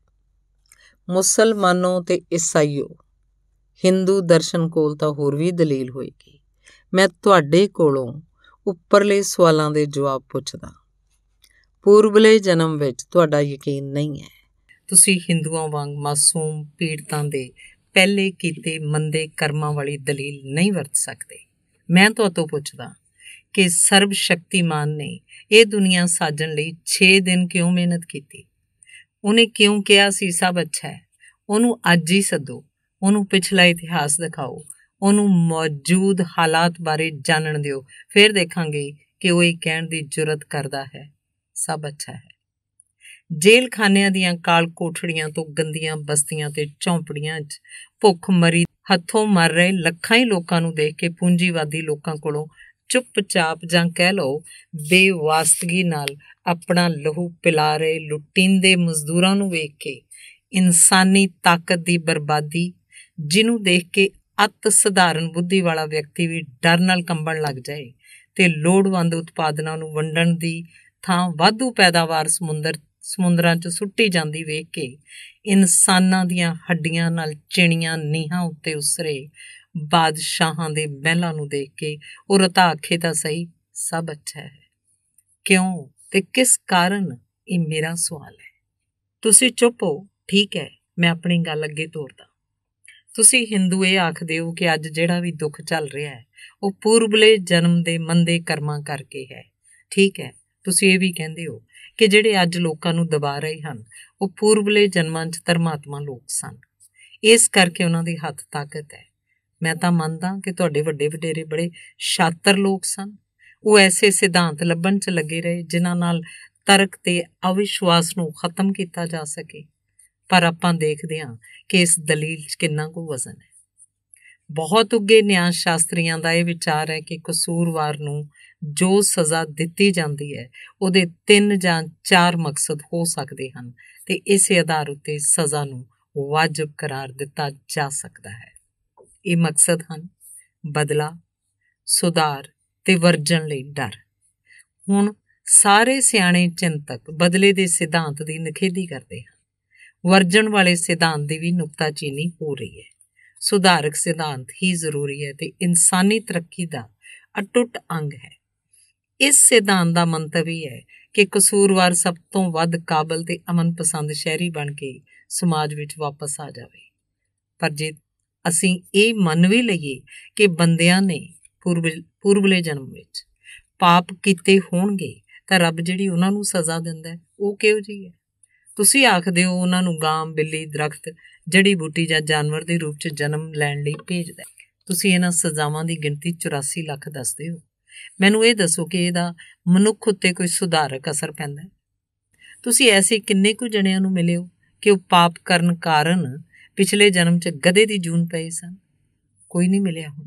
ਮੁਸਲਮਾਨੋ ਤੇ ਈਸਾਈਓ ਹਿੰਦੂ ਦਰਸ਼ਨ ਕੋਲ ਤਾਂ ਹੋਰ ਵੀ ਦਲੀਲ ਹੋਏਗੀ ਮੈਂ ਤੁਹਾਡੇ ਕੋਲੋਂ ਉੱਪਰਲੇ ਸਵਾਲਾਂ ਦੇ ਜਵਾਬ ਪੁੱਛਦਾ ਪੂਰਬਲੇ ਜਨਮ ਵਿੱਚ ਤੁਹਾਡਾ ਯਕੀਨ ਨਹੀਂ ਹੈ ਤੁਸੀਂ ਹਿੰਦੂਆਂ ਵਾਂਗ ਮਾਸੂਮ ਪੀੜਤਾਂ ਦੇ ਪਹਿਲੇ ਕੀਤੇ ਮੰਦੇ ਕਰਮਾਂ ਵਾਲੀ ਦਲੀਲ ਨਹੀਂ ਵਰਤ ਸਕਦੇ ਮੈਂ ਤੁਹਾਤੋਂ ਪੁੱਛਦਾ ਕਿ ਸਰਬ ਸ਼ਕਤੀਮਾਨ ਨੇ ਇਹ ਦੁਨੀਆ ਸਾਜਣ ਲਈ 6 ਦਿਨ ਕਿਉਂ ਮਿਹਨਤ ਕੀਤੀ ਉਹਨੇ ਕਿਉਂ ਕਿਹਾ ਸੀ ਸਭ ਅੱਛਾ ਹੈ ਉਹਨੂੰ ਅੱਜ ਹੀ ਸੱਦੋ ਉਹਨੂੰ ਪਿਛਲਾ ਇਤਿਹਾਸ ਦਿਖਾਓ ਉਹਨੂੰ ਮੌਜੂਦ ਹਾਲਾਤ ਬਾਰੇ ਜਾਣਨ ਦਿਓ ਫਿਰ ਦੇਖਾਂਗੇ ਕਿ ਉਹ ਇਹ ਕਹਿਣ ਦੀ ਜੁਰਤ ਕਰਦਾ ਹੈ ਸਭ ਅੱਛਾ ਹੈ ਜੇਲ੍ਹ ਖਾਨਿਆਂ ਦੀਆਂ ਕਾਲ ਕੋਠੜੀਆਂ ਤੋਂ ਗੰਦੀਆਂ ਬਸਤੀਆਂ ਤੇ ਚੌਂਪੜੀਆਂ 'ਚ ਭੁੱਖ ਮਰੀ ਹੱਥੋਂ ਮਰ ਰਹੇ ਲੱਖਾਂ ਹੀ ਲੋਕਾਂ ਨੂੰ ਦੇਖ ਕੇ ਪੂੰਜੀਵਾਦੀ ਲੋਕਾਂ ਕੋਲੋਂ ਚੁੱਪਚਾਪ ਜਾਂ ਕਹਿ ਲਓ ਬੇਵਾਸਤਗੀ ਨਾਲ ਆਪਣਾ ਲਹੂ ਪਿਲਾ ਰਹੇ ਲੁੱਟਿੰਦੇ ਮਜ਼ਦੂਰਾਂ ਨੂੰ ਵੇਖ ਕੇ ਇਨਸਾਨੀ ਤਾਕਤ ਦੀ ਬਰਬਾਦੀ ਜਿਹਨੂੰ ਦੇਖ ਕੇ ਅਤ ਸਧਾਰਨ ਬੁੱਧੀ ਵਾਲਾ ਵਿਅਕਤੀ ਵੀ ਡਰ ਨਾਲ ਕੰਬਣ ਲੱਗ ਜਾਏ ਤੇ ਲੋੜਵੰਦ ਉਤਪਾਦਨਾਂ ਨੂੰ ਵੰਡਣ ਦੀ ਥਾਂ ਵਾਧੂ ਪੈਦਾਵਾਰ ਸਮੁੰਦਰ ਸਮੁੰਦਰਾਂ 'ਚ ਸੁੱਟੀ ਜਾਂਦੀ ਵੇਖ ਕੇ ਇਨਸਾਨਾਂ ਦੀਆਂ ਹੱਡੀਆਂ ਨਾਲ ਚਿਣੀਆਂ ਨੀਹਾਂ ਉੱਤੇ ਉਸਰੇ ਬਾਦਸ਼ਾਹਾਂ ਦੇ ਮਹਿਲਾਂ ਨੂੰ ਦੇਖ ਕੇ ਉਹ ਰਤਾ ਆਖੇ ਤਾਂ ਸਹੀ ਸਭ ਅੱਛਾ ਹੈ ਕਿਉਂ ਤੇ ਕਿਸ ਕਾਰਨ ਇਹ ਮੇਰਾ ਸਵਾਲ ਹੈ ਤੁਸੀਂ ਚੁੱਪ ਹੋ ਠੀਕ ਹੈ ਮੈਂ ਆਪਣੀ ਗੱਲ ਅੱਗੇ ਤੋਰਦਾ ਤੁਸੀਂ ਹਿੰਦੂ ਇਹ ਆਖਦੇ ਹੋ ਕਿ ਅੱਜ ਜਿਹੜਾ ਵੀ ਦੁੱਖ ਚੱਲ ਰਿਹਾ ਹੈ ਉਹ ਪੂਰਬਲੇ ਜਨਮ ਦੇ ਮੰਦੇ ਕਰਮਾਂ ਕਰਕੇ ਹੈ ਠੀਕ ਹੈ ਤੁਸੀਂ ਇਹ ਵੀ ਕਹਿੰਦੇ ਹੋ ਕਿ ਜਿਹੜੇ ਅੱਜ ਲੋਕਾਂ ਨੂੰ ਦਬਾ ਰਹੇ ਹਨ ਉਹ ਪੂਰਬਲੇ ਜਨਮਾਂ 'ਚ ਧਰਮਾਤਮਾ ਲੋਕ ਸਨ ਇਸ ਕਰਕੇ ਉਹਨਾਂ ਦੇ ਹੱਥ ਤਾਕਤ ਹੈ ਮੈਂ ਤਾਂ ਮੰਨਦਾ ਕਿ ਤੁਹਾਡੇ ਵੱਡੇ ਵਡੇਰੇ ਬੜੇ ਸ਼ਾਤਰ ਲੋਕ ਸਨ ਉਹ ਐਸੇ ਸਿਧਾਂਤ ਲੱਭਣ 'ਚ ਲੱਗੇ ਰਹੇ ਜਿਨ੍ਹਾਂ ਨਾਲ ਤਰਕ ਤੇ ਅਵਿਸ਼ਵਾਸ ਨੂੰ ਖਤਮ ਕੀਤਾ ਜਾ ਸਕੇ ਪਰ ਆਪਾਂ ਦੇਖਦੇ ਹਾਂ ਕਿ ਇਸ ਦਲੀਲ 'ਚ ਕਿੰਨਾ ਕੁ ਵਜ਼ਨ ਹੈ ਬਹੁਤ ਉੱਗੇ ਨਿਆਂ ਸ਼ਾਸਤਰੀਆਂ ਦਾ ਇਹ ਵਿਚਾਰ ਹੈ ਕਿ ਕਸੂਰਵਾਰ ਨੂੰ ਜੋ ਸਜ਼ਾ ਦਿੱਤੀ ਜਾਂਦੀ ਹੈ ਉਹਦੇ ਤਿੰਨ ਜਾਂ ਚਾਰ ਮਕਸਦ ਹੋ ਸਕਦੇ ਹਨ ਤੇ ਇਸੇ ਆਧਾਰ ਉੱਤੇ ਸਜ਼ਾ ਨੂੰ ਵਾਜਬ ਕਰਾਰ ਦਿੱਤਾ ਜਾ ਸਕਦਾ ਹੈ ਇਹ ਮਕਸਦ ਹਨ ਬਦਲਾ ਸੁਧਾਰ ਤੇ ਵਰਜਣ ਲਈ ਡਰ ਹੁਣ ਸਾਰੇ ਸਿਆਣੇ ਚਿੰਤਕ ਬਦਲੇ ਦੇ ਸਿਧਾਂਤ ਦੀ ਨਖੇਦੀ ਕਰਦੇ ਹਨ ਵਰਜਣ ਵਾਲੇ ਸਿਧਾਂਤ ਦੀ ਵੀ ਨੁਕਤਾਚੀਨੀ ਹੋ ਰਹੀ ਹੈ ਸੁਧਾਰਕ ਸਿਧਾਂਤ ਹੀ ਜ਼ਰੂਰੀ ਹੈ ਤੇ ਇਨਸਾਨੀ ਤਰੱਕੀ ਦਾ ਅਟੁੱਟ ਅੰਗ ਹੈ ਇਸ ਸਿਧਾਂਤ ਦਾ ਮੰਤਵ ਇਹ ਹੈ ਕਿ ਕਸੂਰਵਾਰ ਸਭ ਤੋਂ ਵੱਧ ਕਾਬਲ ਤੇ ਅਮਨ ਪਸੰਦ ਸ਼ਹਿਰੀ ਬਣ ਕੇ ਸਮਾਜ ਵਿੱਚ ਵਾਪਸ ਆ ਜਾਵੇ ਪਰ ਜੇ ਅਸੀਂ ਇਹ ਮੰਨ ਵੀ ਲਈਏ ਕਿ ਬੰਦਿਆਂ ਨੇ ਪੂਰਬ ਪੂਰਬਲੇ ਜਨਮ ਵਿੱਚ ਪਾਪ ਕੀਤੇ ਹੋਣਗੇ ਤਾਂ ਰੱਬ ਜਿਹੜੀ ਉਹਨਾਂ ਨੂੰ ਸਜ਼ਾ ਦਿੰਦਾ ਉਹ ਕਿਹੋ ਜੀ ਹੈ ਤੁਸੀਂ ਆਖਦੇ ਹੋ ਉਹਨਾਂ ਨੂੰ ਗਾਂ ਬਿੱਲੀ ਦਰਖਤ ਜੜੀ ਬੂਟੀ ਜਾਂ ਜਾਨਵਰ ਦੇ ਰੂਪ 'ਚ ਜਨਮ ਲੈਣ ਲਈ ਭੇਜਦਾ ਤੁਸੀਂ ਇਹਨਾਂ ਸਜ਼ਾਵਾਂ ਦੀ ਗਿਣਤੀ 84 ਲੱਖ ਦੱਸਦੇ ਹੋ ਮੈਨੂੰ ਇਹ ਦੱਸੋ ਕਿ ਇਹਦਾ ਮਨੁੱਖ ਉੱਤੇ ਕੋਈ ਸੁਧਾਰਕ ਅਸਰ ਪੈਂਦਾ ਤੁਸੀਂ ਐਸੇ ਕਿੰਨੇ ਕੁ ਜਣਿਆਂ ਨੂੰ ਮਿਲੇ ਹੋ ਕਿ ਉਹ ਪਾਪ ਕਰਨ ਕਾਰਨ ਪਿਛਲੇ ਜਨਮ 'ਚ ਗਧੇ ਦੀ ਜੂਨ ਪਏ ਸਨ ਕੋਈ ਨਹੀਂ ਮਿਲਿਆ ਹੁਣ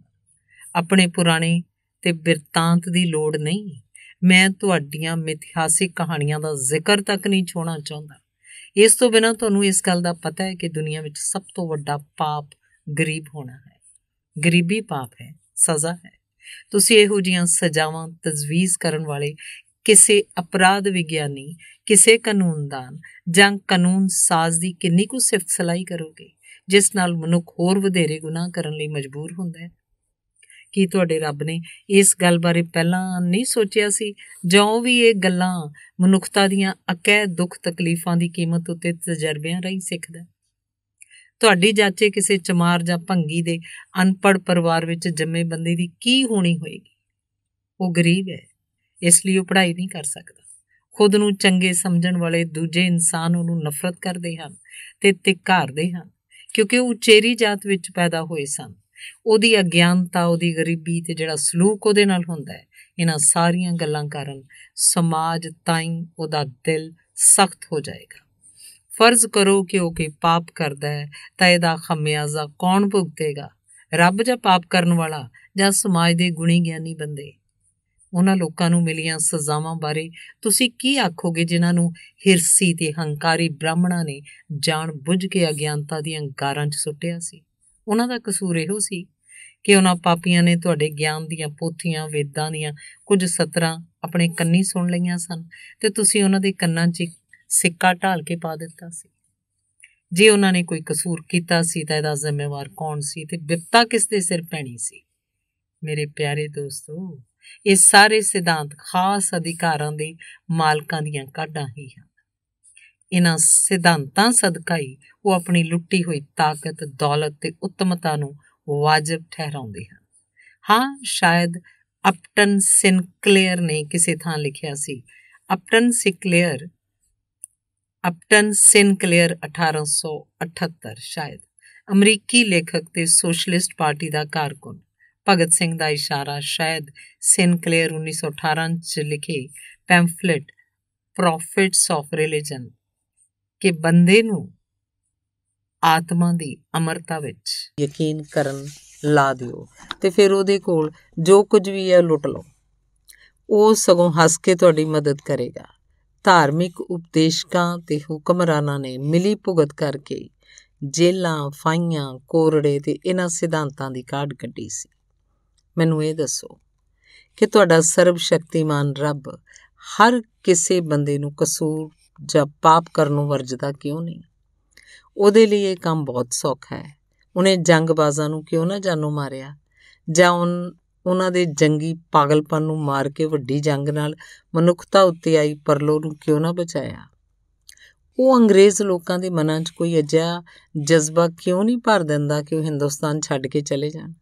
ਆਪਣੇ ਪੁਰਾਣੇ ਤੇ ਬਿਰਤਾਂਤ ਦੀ ਲੋੜ ਨਹੀਂ ਮੈਂ ਤੁਹਾਡੀਆਂ ਮਿਥਿਹਾਸਿਕ ਕਹਾਣੀਆਂ ਦਾ ਜ਼ਿਕਰ ਤੱਕ ਨਹੀਂ ਛੋਣਾ ਚਾਹੁੰਦਾ ਇਸ ਤੋਂ ਬਿਨਾ ਤੁਹਾਨੂੰ ਇਸ ਗੱਲ ਦਾ ਪਤਾ ਹੈ ਕਿ ਦੁਨੀਆ ਵਿੱਚ ਸਭ ਤੋਂ ਵੱਡਾ ਪਾਪ ਗਰੀਬ ਹੋਣਾ ਹੈ ਗਰੀਬੀ ਪਾਪ ਹੈ ਸਜ਼ਾ ਹੈ ਤੁਸੀਂ ਇਹੋ ਜੀਆਂ ਸਜ਼ਾਵਾਂ ਤਜਵੀਜ਼ ਕਰਨ ਵਾਲੇ ਕਿਸੇ ਅਪਰਾਧ ਵਿਗਿਆਨੀ ਕਿਸੇ ਕਾਨੂੰਨਦਾਨ ਜਾਂ ਕਾਨੂੰਨ ਸਾਜ਼ ਦੀ ਕਿੰਨੀ ਕੁ ਸਿਫਤ ਸਲਾਈ ਕਰੋਗੇ ਜਿਸ ਨਾਲ ਮਨੁੱਖ ਹੋਰ ਵਧੇਰੇ ਗੁਨਾਹ ਕਰਨ ਲਈ ਮਜਬੂਰ ਹੁੰਦਾ ਹੈ ਕੀ ਤੁਹਾਡੇ ਰੱਬ ਨੇ ਇਸ ਗੱਲ ਬਾਰੇ ਪਹਿਲਾਂ ਨਹੀਂ ਸੋਚਿਆ ਸੀ ਜਿਉਂ ਵੀ ਇਹ ਗੱਲਾਂ ਮਨੁੱਖਤਾ ਦੀਆਂ ਅਕਹਿ ਦੁੱਖ ਤਕਲੀਫਾਂ ਦੀ ਕੀਮਤ ਉੱਤੇ ਤਜਰਬਿਆਂ ਰਹੀ ਸਿੱਖਦਾ ਤੁਹਾਡੀ ਜਾਚੇ ਕਿਸੇ ਚਮਾਰ ਜਾਂ ਭੰਗੀ ਦੇ ਅਨਪੜ ਪਰਿਵਾਰ ਵਿੱਚ ਜੰਮੇ ਬੰਦੇ ਦੀ ਕੀ ਹੋਣੀ ਹੋਏਗੀ ਉਹ ਗਰੀਬ ਹੈ ਇਸ ਲਈ ਉਹ ਪੜ੍ਹਾਈ ਨਹੀਂ ਕਰ ਸਕਦਾ ਖੁਦ ਨੂੰ ਚੰਗੇ ਸਮਝਣ ਵਾਲੇ ਦੂਜੇ ਇਨਸਾਨ ਉਹਨੂੰ ਨਫ਼ਰਤ ਕਰਦੇ ਹਨ ਤੇ ਤਿੱਕਾਰਦੇ ਹਨ ਕਿਉਂਕਿ ਉਹ ਚੇਰੀ ਜਾਤ ਵਿੱਚ ਪੈਦਾ ਹੋਏ ਸਨ ਉਹਦੀ ਅਗਿਆਨਤਾ ਉਹਦੀ ਗਰੀਬੀ ਤੇ ਜਿਹੜਾ ਸਲੂਕ ਉਹਦੇ ਨਾਲ ਹੁੰਦਾ ਹੈ ਇਹਨਾਂ ਸਾਰੀਆਂ ਗੱਲਾਂ ਕਾਰਨ ਸਮਾਜ ਤਾਈਂ ਉਹਦਾ ਦਿਲ ਸਖਤ ਹੋ ਜਾਏਗਾ ਫਰਜ਼ ਕਰੋ ਕਿ ਉਹ ਕੋਈ ਪਾਪ ਕਰਦਾ ਹੈ ਤਾਂ ਇਹਦਾ ਖਮਿਆਜ਼ਾ ਕੌਣ ਭੁਗਤੇਗਾ ਰੱਬ ਜਾਂ ਪਾਪ ਕਰਨ ਵਾਲਾ ਜਾਂ ਸਮਾਜ ਦੇ ਗੁਣੀ ਗਿਆਨੀ ਬੰਦੇ ਉਹਨਾਂ ਲੋਕਾਂ ਨੂੰ ਮਿਲੀਆਂ ਸਜ਼ਾਵਾਂ ਬਾਰੇ ਤੁਸੀਂ ਕੀ ਆਖੋਗੇ ਜਿਨ੍ਹਾਂ ਨੂੰ ਹਿਰਸੀ ਤੇ ਹੰਕਾਰੀ ਬ੍ਰਾਹਮਣਾਂ ਨੇ ਜਾਣ ਬੁੱਝ ਕੇ ਅਗਿਆਨਤਾ ਦੀਆਂ ਗਾਰਾਂ 'ਚ ਸੁੱਟਿਆ ਸੀ ਉਹਨਾਂ ਦਾ ਕਸੂਰ ਇਹੋ ਸੀ ਕਿ ਉਹਨਾਂ ਪਾਪੀਆਂ ਨੇ ਤੁਹਾਡੇ ਗਿਆਨ ਦੀਆਂ ਪੋਥੀਆਂ ਵੇਦਾਂ ਦੀਆਂ ਕੁਝ ਸਤਰਾਂ ਆਪਣੇ ਕੰਨੀ ਸੁਣ ਲਈਆਂ ਸਨ ਤੇ ਤੁਸੀਂ ਉਹਨਾਂ ਦੇ ਕੰਨਾਂ 'ਚ ਸਿੱਕਾ ਢਾਲ ਕੇ ਪਾ ਦਿੱਤਾ ਸੀ ਜੇ ਉਹਨਾਂ ਨੇ ਕੋਈ ਕਸੂਰ ਕੀਤਾ ਸੀ ਤਾਂ ਇਹਦਾ ਜ਼ਿੰਮੇਵਾਰ ਕੌਣ ਸੀ ਤੇ ਵਿਪਤਾ ਕਿਸ ਦੇ ਸਿਰ ਪੈਣੀ ਸੀ ਮੇਰੇ ਪਿਆਰੇ ਦੋਸਤੋ ਇਹ ਸਾਰੇ ਸਿਧਾਂਤ ਖਾਸ ਅਧਿਕਾਰਾਂ ਦੇ ਮਾਲਕਾਂ ਦੀਆਂ ਕਾਢਾਂ ਹੀ ਹਨ ਇਹਨਾਂ ਸਿਧਾਂਤਾਂ ਸਦਕਾ ਹੀ ਉਹ ਆਪਣੀ ਲੁੱਟੀ ਹੋਈ ਤਾਕਤ ਦੌਲਤ ਤੇ ਉੱਤਮਤਾ ਨੂੰ ਵਾਜਬ ਠਹਿਰਾਉਂਦੇ ਹਨ ਹਾਂ ਸ਼ਾਇਦ ਅਪਟਨ ਸਿਨਕਲੇਅਰ ਨੇ ਕਿਸੇ ਥਾਂ ਲਿਖਿਆ ਸੀ ਅਪਟਨ ਸਿਕਲੇਅਰ ਅਪਟਨ ਸਿਨਕਲੇਅਰ 1878 ਸ਼ਾਇਦ ਅਮਰੀਕੀ ਲੇਖਕ ਤੇ ਸੋਸ਼ਲਿਸਟ ਪਾਰਟੀ ਦਾ ਕਾਰਕੁਨ ਭਗਤ ਸਿੰਘ ਦਾ ਇਸ਼ਾਰਾ ਸ਼ਾਇਦ ਸਿਨਕਲੇਅਰ 1918 ਚ ਲਿਖੇ ਪੈਂਫਲੇਟ ਪ੍ਰੋਫਿਟਸ ਆਫ ਰਿਲੀਜਨ ਕਿ ਬੰਦੇ ਨੂੰ ਆਤਮਾ ਦੀ ਅਮਰਤਾ ਵਿੱਚ ਯਕੀਨ ਕਰਨ ਲਾ ਦਿਓ ਤੇ ਫਿਰ ਉਹਦੇ ਕੋਲ ਜੋ ਕੁਝ ਵੀ ਹੈ ਲੁੱਟ ਲਓ ਉਹ ਸਗੋਂ ਹੱਸ ਕੇ ਤੁਹਾਡੀ ਮਦਦ ਕਰੇਗਾ ਧਾਰਮਿਕ ਉਪਦੇਸ਼ਕਾਂ ਤੇ ਹੁਕਮਰਾਨਾਂ ਨੇ ਮਿਲੀ ਭੁਗਤ ਕਰਕੇ ਜੇਲਾਂ ਫਾਈਆਂ ਕੋਰੜੇ ਤੇ ਇਹਨਾਂ ਸਿਧਾਂਤਾਂ ਦੀ ਕਾਢ ਕੱਢੀ ਸੀ ਮੈਨੂੰ ਇਹ ਦੱਸੋ ਕਿ ਤੁਹਾਡਾ ਸਰਬ ਸ਼ਕਤੀਮਾਨ ਰੱਬ ਹਰ ਕਿਸੇ ਬੰਦੇ ਨੂੰ ਕਸੂਰ ਜਾਂ ਪਾਪ ਕਰਨ ਨੂੰ ਵਰਜਦਾ ਕਿਉਂ ਨਹੀਂ ਉਹਦੇ ਲਈ ਇਹ ਕੰਮ ਬਹੁਤ ਸੌਖਾ ਹੈ ਉਹਨੇ ਜੰਗਬਾਜ਼ਾਂ ਨੂੰ ਕਿਉਂ ਨਾ ਜਾਨੋਂ ਮਾਰਿਆ ਜਾਂ ਉਹਨਾਂ ਦੇ ਜੰਗੀ ਪਾਗਲਪਨ ਨੂੰ ਮਾਰ ਕੇ ਵੱਡੀ ਜੰਗ ਨਾਲ ਮਨੁੱਖਤਾ ਉੱਤੇ ਆਈ ਪਰਲੋ ਨੂੰ ਕਿਉਂ ਨਾ ਬਚਾਇਆ ਉਹ ਅੰਗਰੇਜ਼ ਲੋਕਾਂ ਦੇ ਮਨਾਂ 'ਚ ਕੋਈ ਅਜਿਹਾ ਜਜ਼ਬਾ ਕਿਉਂ ਨਹੀਂ ਭਰ ਦਿੰਦਾ ਕਿ ਉਹ ਹਿੰਦੁਸਤਾਨ ਛੱਡ ਕੇ ਚਲੇ ਜਾਣ